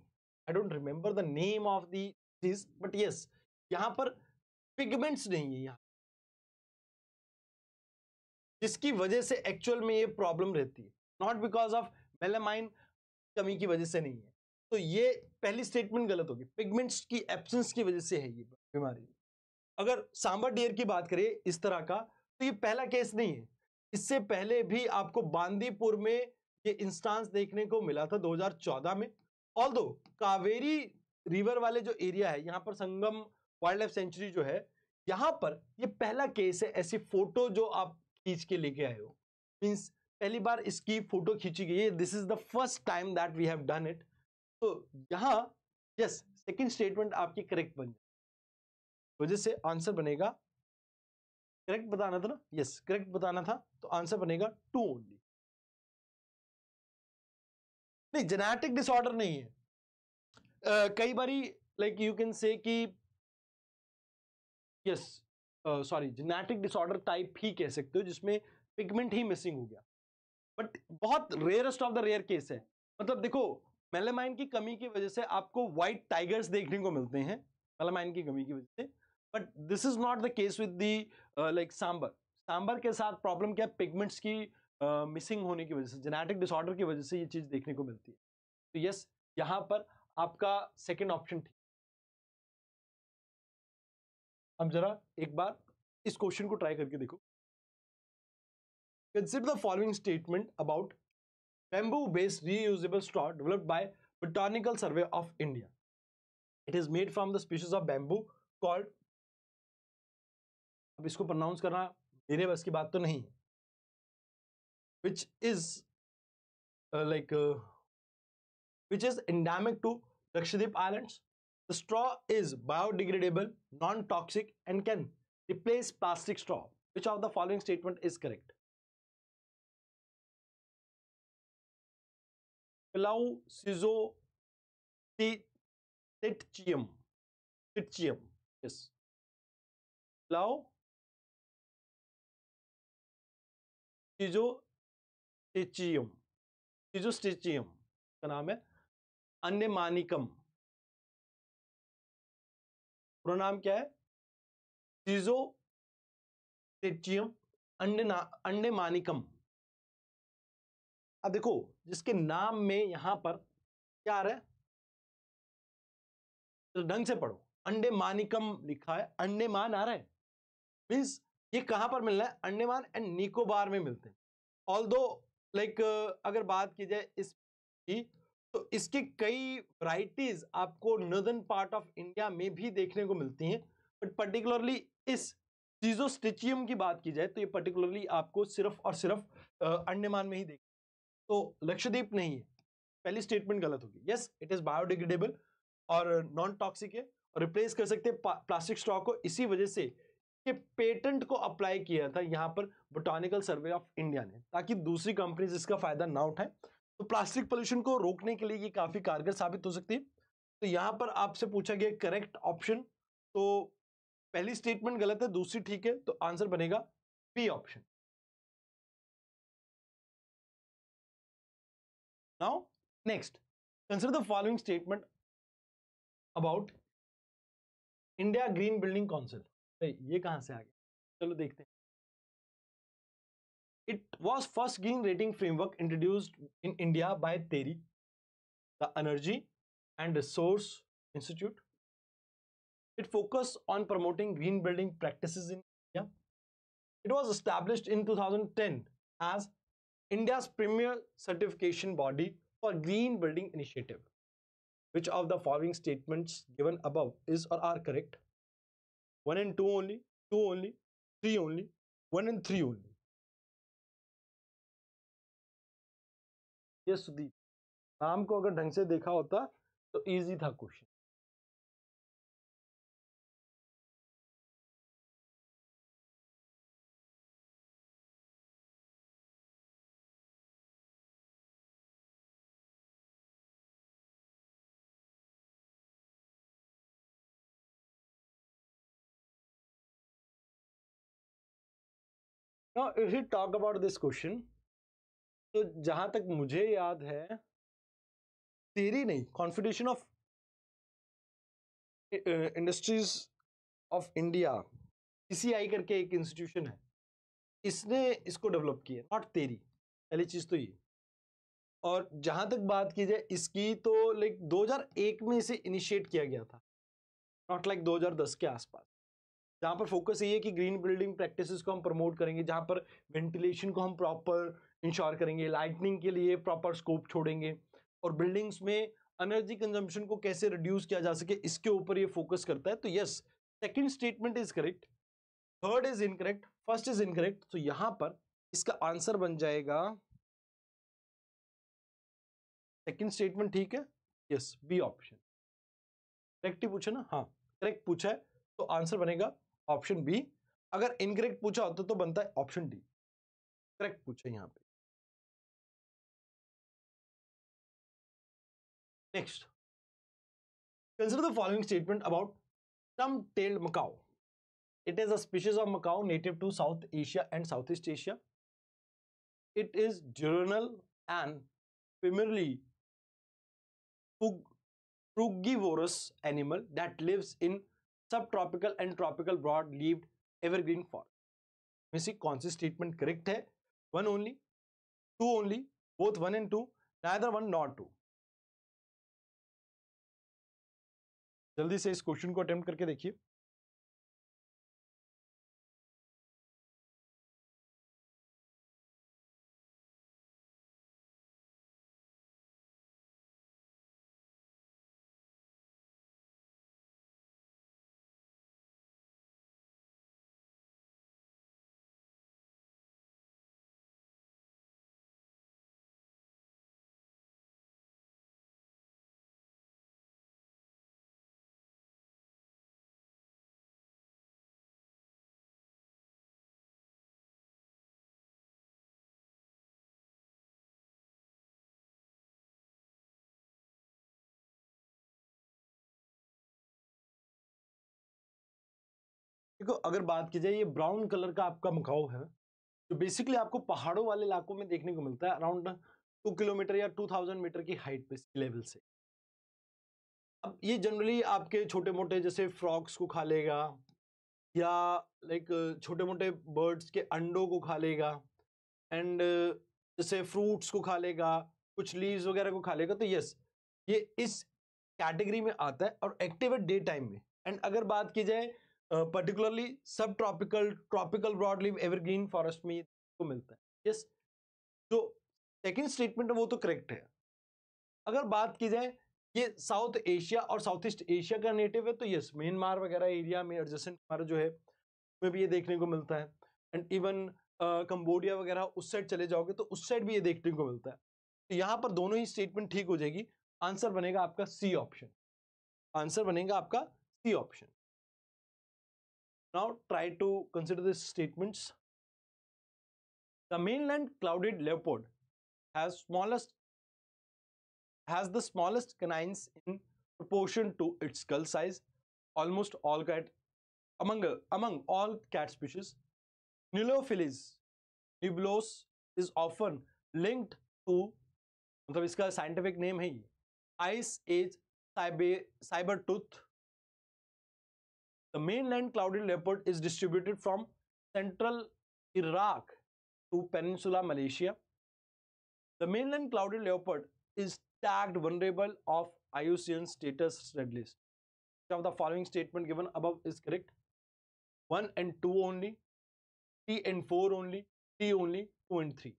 I don't remember the name of these but yes यहाँ पर पिगमेंट्स नहीं है यहाँ जिसकी वजह से एक्चुअल में ये प्रॉब्लम रहती है नॉट बिकॉज ऑफ मेलेमाइन कमी की वजह से नहीं है तो ये पहली स्टेटमेंट गलत होगी पिगमेंट्स की एब्सेंस की वजह से है ये बीमारी अगर सांबर डियर की बात करें इस तरह का तो ये पहला केस नहीं है इससे पहले भी आपको बांदीपुर में ये इंस्टांस देखने को मिला था 2014 में ऑल कावेरी रिवर वाले जो एरिया है यहाँ पर संगम वाइल्ड लाइफ सेंचुरी जो है यहाँ पर ये पहला केस है ऐसी फोटो जो आप खींच के लेके आए हो मीन्स पहली बार इसकी फोटो खींची गई है this is the first time that we have done it तो यहां यस सेकंड स्टेटमेंट आपकी करेक्ट बन जाए वजह से आंसर बनेगा करेक्ट बताना था ना यस करेक्ट बताना था तो आंसर बनेगा टू ओनली नहीं जेनेटिक डिसऑर्डर नहीं है uh, कई बारी लाइक यू कैन से कि yes sorry genetic disorder type ही कह सकते हो जिसमें पिगमेंट ही मिसिंग हो गया बट बहुत rarest of the rare case है मतलब देखो मेलेमाइन की कमी की वजह से आपको व्हाइट टाइगर्स देखने को मिलते हैं मेलामाइन की कमी की वजह से but this is not the case with the like sambar sambar के साथ प्रॉब्लम क्या है पिगमेंट्स की मिसिंग uh, होने की वजह से जेनेटिक डिसऑर्डर की वजह से ये चीज़ देखने को मिलती है तो यस यहाँ पर आपका सेकेंड ऑप्शन ठीक हम जरा एक बार इस क्वेश्चन को ट्राई करके देखो Consider the following statement about bamboo-based reusable straw developed by Botanical Survey of India. It is made from the species of bamboo called अब इसको pronounce करना मेरे बस की बात तो नहीं which is uh, like uh, which is endemic to Lakshadweep Islands. The straw is biodegradable, non-toxic and can replace plastic straw. Which of the following statement is correct? क्लाउसिजोटिटियम टिटियम यस क्लाउ सिजो टिचियम सिजो स्टिचियम का नाम है अन्य मानिकम पूरा नाम क्या है सिजो टिचियम अंडे मानिकम अब देखो जिसके नाम में यहां पर क्या आ रहा है तो ढंग से पढ़ो अंडे मानिकम लिखा है अंडे मान आ रहा है मीन्स ये कहां पर मिलना रहा है अंडेमान एंड निकोबार में मिलते हैं ऑल दो लाइक अगर बात की जाए इस की तो इसके कई वराइटीज आपको नॉर्दर्न पार्ट ऑफ इंडिया में भी देखने को मिलती हैं बट पर्टिकुलरली इस स्टिचियम की बात की जाए तो ये पर्टिकुलरली आपको सिर्फ और सिर्फ अंडेमान में ही देख तो लक्षद्वीप नहीं है पहली स्टेटमेंट गलत होगी यस इट इज बायोडिग्रेडेबल और नॉन टॉक्सिक है और रिप्लेस कर सकते हैं प्लास्टिक स्ट्रॉ को इसी वजह से कि पेटेंट को अप्लाई किया था यहाँ पर बोटानिकल सर्वे ऑफ इंडिया ने ताकि दूसरी कंपनीज इसका फायदा ना उठाए तो प्लास्टिक पोल्यूशन को रोकने के लिए ये काफी कारगर साबित हो सकती है तो यहाँ पर आपसे पूछा गया करेक्ट ऑप्शन तो पहली स्टेटमेंट गलत है दूसरी ठीक है तो आंसर बनेगा B option Now, next, consider the following statement about India Green Building Council. ये कहां first green चलो देखते हैं in India by green rating framework introduced in India It focused on promoting green building practices in India. It was established in 2010 as India's premier certification body for green building initiative. Which of the following statements given above is or are correct? One and two only, two only, three only, one and three only. Yes, Sudeep नाम को अगर ढंग से देखा होता तो easy था question now if you talk about this question तो जहां तक मुझे याद है तेरी नहीं confederation of industries of India C I करके एक इंस्टीट्यूशन है इसने इसको डेवलप किया नॉट तेरी पहली चीज़ तो ये और जहाँ तक बात की जाए इसकी तो लाइक 2001 में इसे इनिशिएट किया गया था नॉट लाइक like 2010 के आसपास जहाँ पर फोकस यही है कि ग्रीन बिल्डिंग प्रैक्टिसेस को हम प्रमोट करेंगे जहाँ पर वेंटिलेशन को हम प्रॉपर इंश्योर करेंगे लाइटनिंग के लिए प्रॉपर स्कोप छोड़ेंगे और बिल्डिंग्स में एनर्जी कंजम्पशन को कैसे रिड्यूस किया जा सके इसके ऊपर ये फोकस करता है तो yes second statement is correct third is incorrect first is incorrect तो यहाँ पर इसका आंसर बन जाएगा सेकेंड स्टेटमेंट ठीक है यस बी ऑप्शन करेक्ट ही पूछा ना हाँ करेक्ट पूछा है तो आंसर बनेगा ऑप्शन बी अगर इनकरेक्ट पूछा होता तो, तो बनता है ऑप्शन डी करेक्ट पूछे यहां पे next consider the following statement about stump tailed macaque it is a species of macaque native to south Asia and south east Asia it is diurnal and primarily frugivorous animal that lives in tropical and tropical broad leaf evergreen for में से कौन सी statement correct है one only two only both one and two neither one not two जल्दी से इस question को attempt करके देखिए देखो अगर बात की जाए ये ब्राउन कलर का आपका मकाऊ है जो तो बेसिकली आपको पहाड़ों वाले इलाकों में देखने को मिलता है अराउंड टू किलोमीटर या टू थाउजेंड मीटर की हाइट पे लेवल से अब ये जनरली आपके छोटे मोटे जैसे फ्रॉक्स को खा लेगा या लाइक छोटे मोटे बर्ड्स के अंडों को खा लेगा एंड जैसे फ्रूट्स को खा लेगा कुछ लीव्स वगैरह को खा लेगा तो यस ये इस कैटेगरी में आता है और एक्टिव है डे टाइम में एंड अगर बात की जाए particularly sub tropical tropical broadly evergreen forest में को तो मिलता है यस yes. तो सेकेंड स्टेटमेंट वो तो करेक्ट है अगर बात की जाए ये साउथ एशिया और साउथ ईस्ट एशिया का नेटिव है तो यस म्यांमार वगैरह एरिया में एडजस्टेंट हमारा जो है उसमें भी ये देखने को मिलता है एंड इवन कंबोडिया वगैरह उस साइड चले जाओगे तो उस साइड भी ये देखने को मिलता है तो यहाँ पर दोनों ही स्टेटमेंट ठीक हो जाएगी आंसर बनेगा आपका सी ऑप्शन आंसर बनेगा आपका C option Now try to consider these statements. The mainland clouded leopard has smallest has the smallest canines in proportion to its skull size. Almost all cat among among all cat species, Nilophilis nibulos is often linked to मतलब इसका scientific name है ये ice age sabre tooth the mainland clouded leopard is distributed from central Iraq to peninsula Malaysia. The mainland clouded leopard is tagged vulnerable of IUCN status red list. Which of the following statement given above is correct? 1 and 2 only, T and 4 only, T only, 2 and 3.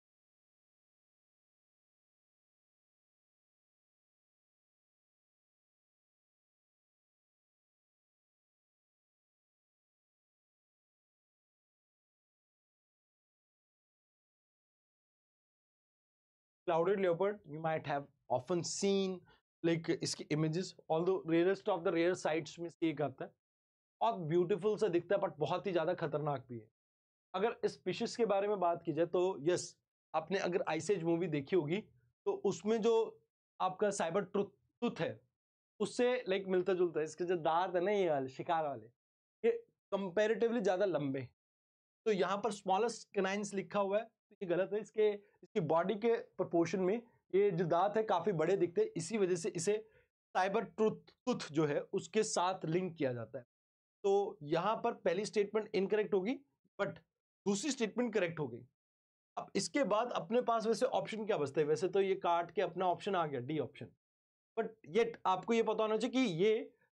clouded leopard you might have often seen like इसकी images although rarest of the rare sites में से एक आता है और beautiful सा दिखता है बट बहुत ही ज़्यादा खतरनाक भी है अगर इस स्पीशीज के बारे में बात की जाए तो यस आपने अगर आइसेज मूवी देखी होगी तो उसमें जो आपका साइबर ट्रुथ टूथ है उससे लाइक मिलता जुलता है इसके जो दांत है ना ये वाले शिकार वाले ये कंपेरेटिवली ज़्यादा लंबे तो यहाँ पर स्मॉलेस्ट कनाइंस लिखा हुआ है तो ये गलत है इसके इसकी बॉडी के प्रपोर्शन में ये जो दांत है काफ़ी बड़े दिखते हैं इसी वजह से इसे साइबर टूथ जो है उसके साथ लिंक किया जाता है तो यहाँ पर पहली स्टेटमेंट इनकरेक्ट होगी बट दूसरी स्टेटमेंट करेक्ट हो गई अब इसके बाद अपने पास वैसे ऑप्शन क्या बचते हैं वैसे तो ये काट के अपना ऑप्शन आ गया डी ऑप्शन बट येट आपको ये पता होना चाहिए कि ये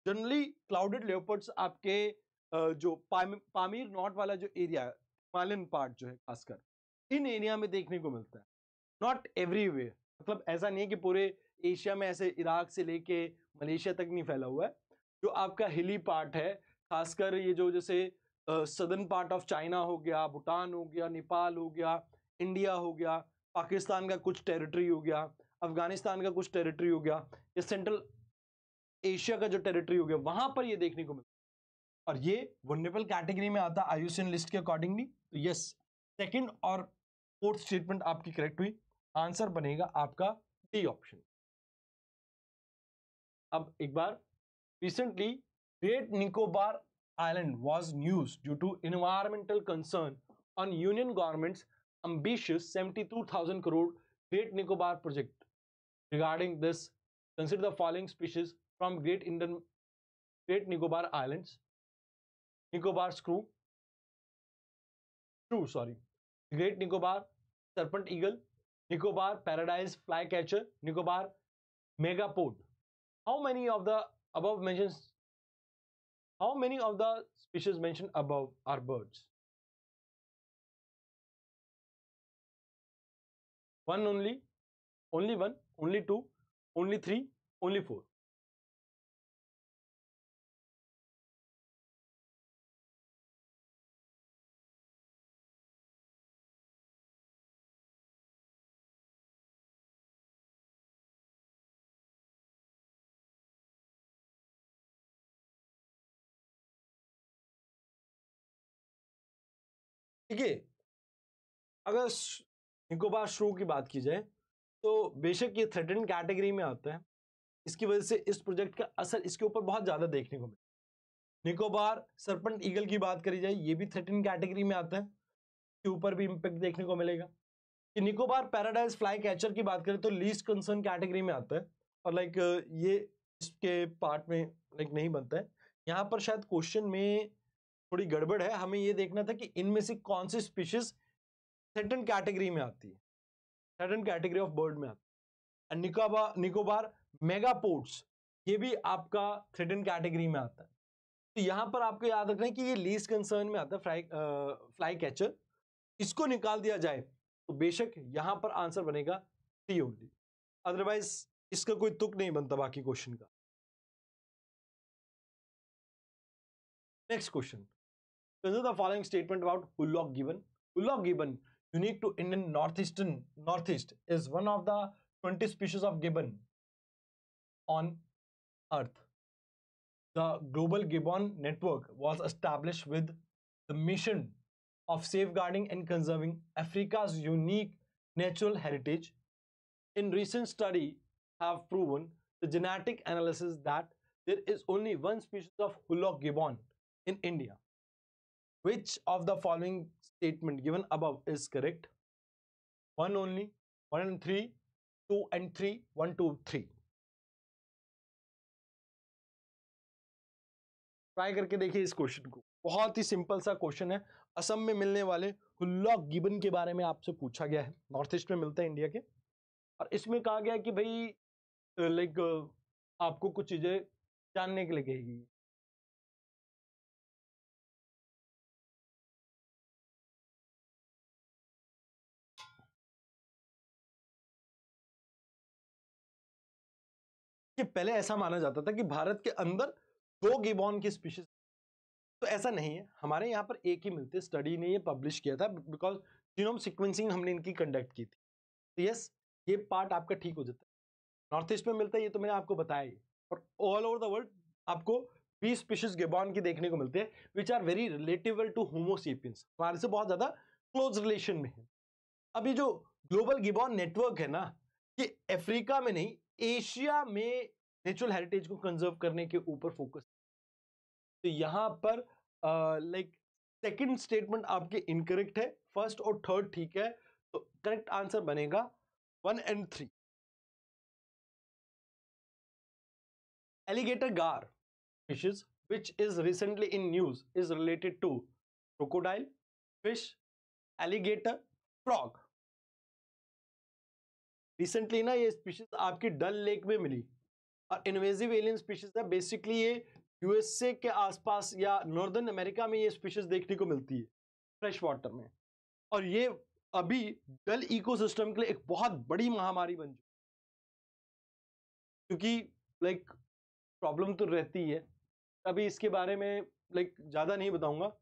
जनरली क्लाउडेड लेपर्ड्स आपके जो पामीर नॉट वाला जो एरिया हिमालयन पार्ट जो है खासकर इन एरिया में देखने को मिलता है नॉट एवरीवेयर मतलब ऐसा नहीं है कि पूरे एशिया में ऐसे इराक से लेके मलेशिया तक नहीं फैला हुआ है जो आपका हिली पार्ट है खासकर ये जो जैसे सदर्न पार्ट ऑफ चाइना हो गया भूटान हो गया नेपाल हो गया इंडिया हो गया पाकिस्तान का कुछ टेरिटरी हो गया अफगानिस्तान का कुछ टेरिटरी हो गया या सेंट्रल एशिया का जो टेरिटरी हो गया वहां पर ये देखने को मिलता और ये वनरेबल कैटेगरी में आता आयुष्यन लिस्ट के अकॉर्डिंगली तो यस सेकंड और फोर्थ स्टेटमेंट आपकी करेक्ट हुई आंसर बनेगा आपका डी ऑप्शन अब एक बार recently great Nicobar island was news due to environmental concern on union government's ambitious 72,000 crore great Nicobar project regarding this consider the following species from great Indian great Nicobar island Nicobar shrew two sorry Great Nicobar, Serpent Eagle, Nicobar Paradise Flycatcher, Nicobar Megapod. How many of the above mentions how many of the species mentioned above are birds? One only, only one, only two, only three, only four. देखिए अगर Nicobar show की बात की जाए तो बेशक ये Atherton category में आता है इसकी वजह से इस प्रोजेक्ट का असर इसके ऊपर बहुत ज़्यादा देखने को मिलता है निकोबार सरपंट ईगल की बात करी जाए ये भी थर्टन कैटेगरी में आता है इसके ऊपर भी इम्पेक्ट देखने को मिलेगा कि निकोबार पैराडाइज फ्लाई कैचर की बात करें तो लीस्ट कंसर्न कैटेगरी में आता है और लाइक ये इसके पार्ट में लाइक नहीं बनता है यहाँ पर शायद क्वेश्चन में थोड़ी गड़बड़ है हमें ये देखना था कि इनमें से कौन सी स्पीशीज सेटन कैटेगरी में आती है सेटन कैटेगरी ऑफ बर्ड में आती है निकोबार निकोबार मेगापोर्ट्स ये भी आपका थ्रेटन कैटेगरी में आता है तो यहाँ पर आपको याद रखना है कि ये लीस्ट कंसर्न में आता है फ्लाई कैचर इसको निकाल दिया जाए तो बेशक यहाँ पर आंसर बनेगा सी ओनली अदरवाइज इसका कोई तुक नहीं बनता बाकी क्वेश्चन का next question Consider the following statement about Hulog Gibbon. Hulog Gibbon, unique to Indian northeastern northeast, is one of the 20 species of gibbon on Earth. The Global Gibbon Network was established with the mission of safeguarding and conserving Africa's unique natural heritage. In recent study have proven the genetic analysis that there is only one species of Hulog gibbon in India. which of the following statement given above is correct 1 only 1 and three two and 3 1 2 3 try करके देखिए इस question को बहुत ही simple सा question है असम में मिलने वाले हुल्ला गिबन के बारे में आपसे पूछा गया है नॉर्थ ईस्ट में मिलता है इंडिया के और इसमें कहा गया कि भाई लाइक आपको कुछ चीज़ें जानने के लिए कहेगी कि पहले ऐसा माना जाता था कि भारत के अंदर दो गिबॉन की स्पीशीज तो ऐसा नहीं है हमारे यहाँ पर एक ही मिलते स्टडी ने ये पब्लिश किया था बिकॉज जीनोम सिक्वेंसिंग हमने इनकी कंडक्ट की थी तो यस ये पार्ट आपका ठीक हो जाता है नॉर्थ ईस्ट में मिलता है ये तो मैंने आपको बताया ही और ऑल ओवर द वर्ल्ड आपको बी स्पीशीज गिबॉन की देखने को मिलते हैं which are very relative to homo sapiens हमारे से बहुत ज़्यादा क्लोज रिलेशन में है अभी जो ग्लोबल गिबॉन नेटवर्क है ना ये अफ्रीका में नहीं एशिया में नेचुरल हेरिटेज को कंजर्व करने के ऊपर फोकस तो यहां पर लाइक सेकंड स्टेटमेंट आपके इनकरेक्ट है फर्स्ट और थर्ड ठीक है तो करेक्ट आंसर बनेगा one and three alligator gar fishes which is recently in news is related to crocodile fish alligator frog recently ना ये स्पीशीज आपकी डल लेक में मिली और इन्वेजिव एलियन स्पीशीज है बेसिकली ये यूएसए के आसपास या नॉर्दर्न अमेरिका में ये स्पीशीज देखने को मिलती है फ्रेश वाटर में और ये अभी डल इकोसिस्टम के लिए एक बहुत बड़ी महामारी बन चुकी क्योंकि लाइक प्रॉब्लम तो रहती है अभी इसके बारे में लाइक ज़्यादा नहीं बताऊंगा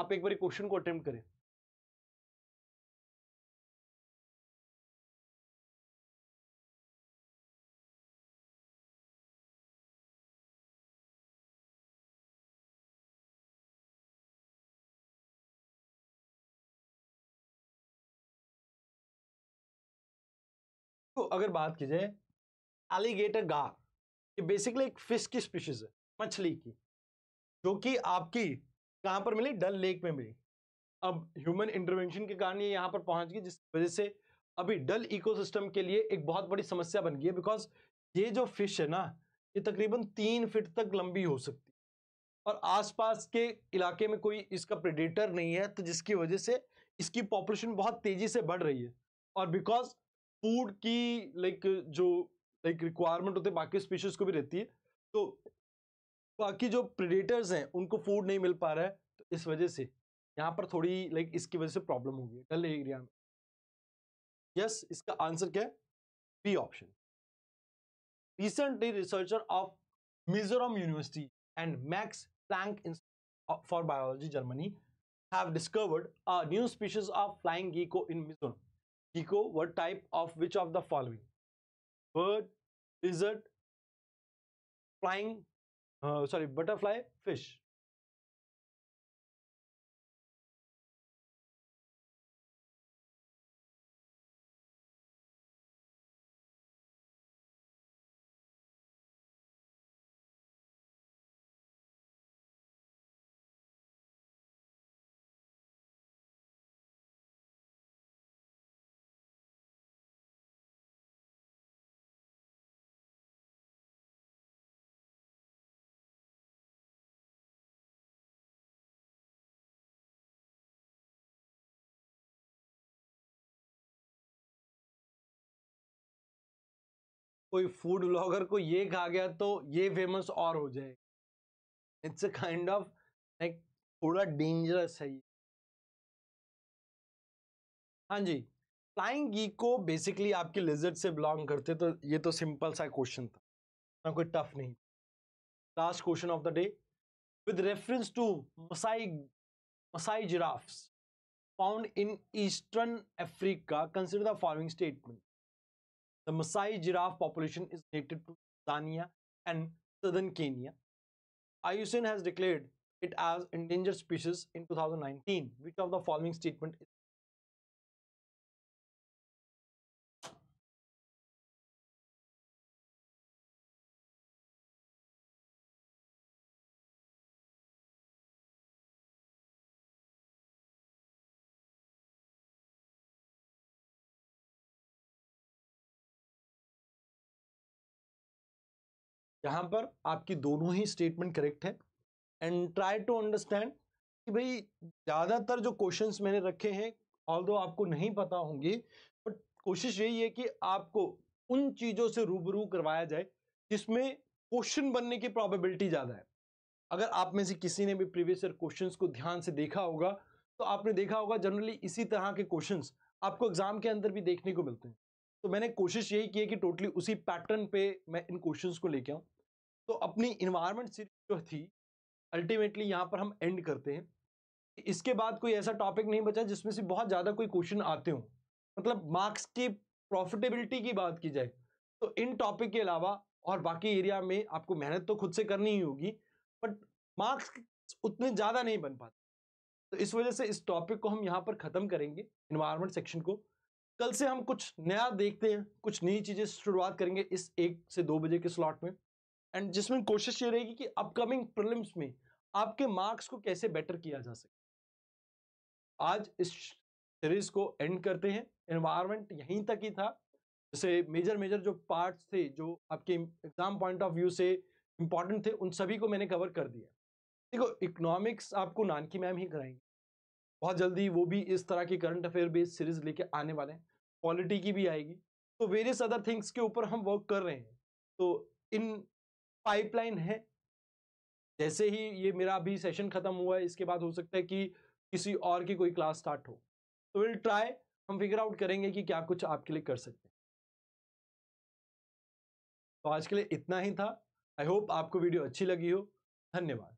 आप एक बार क्वेश्चन को अटेम्प्ट करें अगर बात की जाए एलिगेटर गार ये बेसिकली एक फिश की स्पीशीज है मछली की जो कि आपकी कहाँ पर मिली डल लेक में मिली अब ह्यूमन इंटरवेंशन के कारण ये यहाँ पर पहुंच गई जिस वजह से अभी डल इकोसिस्टम के लिए एक बहुत बड़ी समस्या बन गई है बिकॉज ये जो फिश है ना ये तकरीबन तीन फिट तक लंबी हो सकती है और आसपास के इलाके में कोई इसका प्रेडेटर नहीं है तो जिसकी वजह से इसकी पॉपुलेशन बहुत तेजी से बढ़ रही है और बिकॉज फूड की लाइक जो लाइक रिक्वायरमेंट होते बाकी स्पीशीज को भी रहती है तो बाकी जो प्रिडेटर्स हैं उनको फूड नहीं मिल पा रहा है तो इस वजह से यहाँ पर थोड़ी लाइक इसकी वजह से प्रॉब्लम होगी डल एरिया में यस इसका आंसर क्या है B option recently researcher of Mizoram university and Max Planck for biology Germany have discovered a new species of flying gecko in Mizoram Gecko what type of which of the following? Bird, lizard, flying, uh, sorry, butterfly, fish. कोई food blogger को ये खा गया तो ये famous और हो जाएगा it's a kind of like थोड़ा डेंजरस है ये हाँ जी फ्लाइंग गी को बेसिकली आपके लिजर्ट से बिलोंग करते तो ये तो सिंपल सा क्वेश्चन था ना कोई टफ नहीं last question of the day with reference to Maasai Maasai giraffes found in eastern Africa consider the following statement The Maasai giraffe population is related to Tanzania and southern Kenya. IUCN has declared it as endangered species in 2019. Which of the following statement is यहां पर आपकी दोनों ही statement correct है and try to understand कि भाई ज़्यादातर जो क्वेश्चंस मैंने रखे हैं ऑल आपको नहीं पता होंगे बट कोशिश यही है कि आपको उन चीज़ों से रूबरू करवाया जाए जिसमें क्वेश्चन बनने की प्रॉबिलिटी ज़्यादा है अगर आप में से किसी ने भी प्रीवियस ईयर क्वेश्चन को ध्यान से देखा होगा तो आपने देखा होगा जनरली इसी तरह के क्वेश्चन आपको एग्जाम के अंदर भी देखने को मिलते हैं तो मैंने कोशिश यही की है कि टोटली उसी पैटर्न पे मैं इन क्वेश्चंस को लेके आऊँ तो अपनी इन्वायरमेंट सीरीज जो थी अल्टीमेटली यहाँ पर हम एंड करते हैं इसके बाद कोई ऐसा टॉपिक नहीं बचा जिसमें से बहुत ज़्यादा कोई क्वेश्चन आते हों मतलब मार्क्स की प्रॉफिटेबिलिटी की बात की जाए तो इन टॉपिक के अलावा और बाकी एरिया में आपको मेहनत तो खुद से करनी ही होगी बट मार्क्स उतने ज़्यादा नहीं बन पाते तो इस वजह से इस टॉपिक को हम यहाँ पर ख़त्म करेंगे इन्वायरमेंट सेक्शन को कल से हम कुछ नया देखते हैं कुछ नई चीज़ें शुरुआत करेंगे इस एक से दो बजे के स्लॉट में एंड जिसमें कोशिश ये रहेगी कि अपकमिंग प्रिलिम्स में आपके मार्क्स को कैसे बेटर किया जा सके आज इस सीरीज को एंड करते हैं एनवायरमेंट यहीं तक ही था जैसे मेजर मेजर जो पार्ट्स थे जो आपके एग्जाम पॉइंट ऑफ व्यू से इंपॉर्टेंट थे उन सभी को मैंने कवर कर दिया देखो इकोनॉमिक्स आपको नानकी मैम ही कराएंगे बहुत जल्दी वो भी इस तरह के करंट अफेयर बेस्ड सीरीज लेके आने वाले हैं पॉलिटी की भी आएगी तो वेरियस अदर थिंग्स के ऊपर हम वर्क कर रहे हैं तो इन पाइपलाइन है जैसे ही ये मेरा अभी सेशन खत्म हुआ है इसके बाद हो सकता है कि किसी और की कोई क्लास स्टार्ट हो तो विल ट्राई हम फिगर आउट करेंगे कि क्या कुछ आपके लिए कर सकते हैं तो आज के लिए इतना ही था आई होप आपको वीडियो अच्छी लगी हो धन्यवाद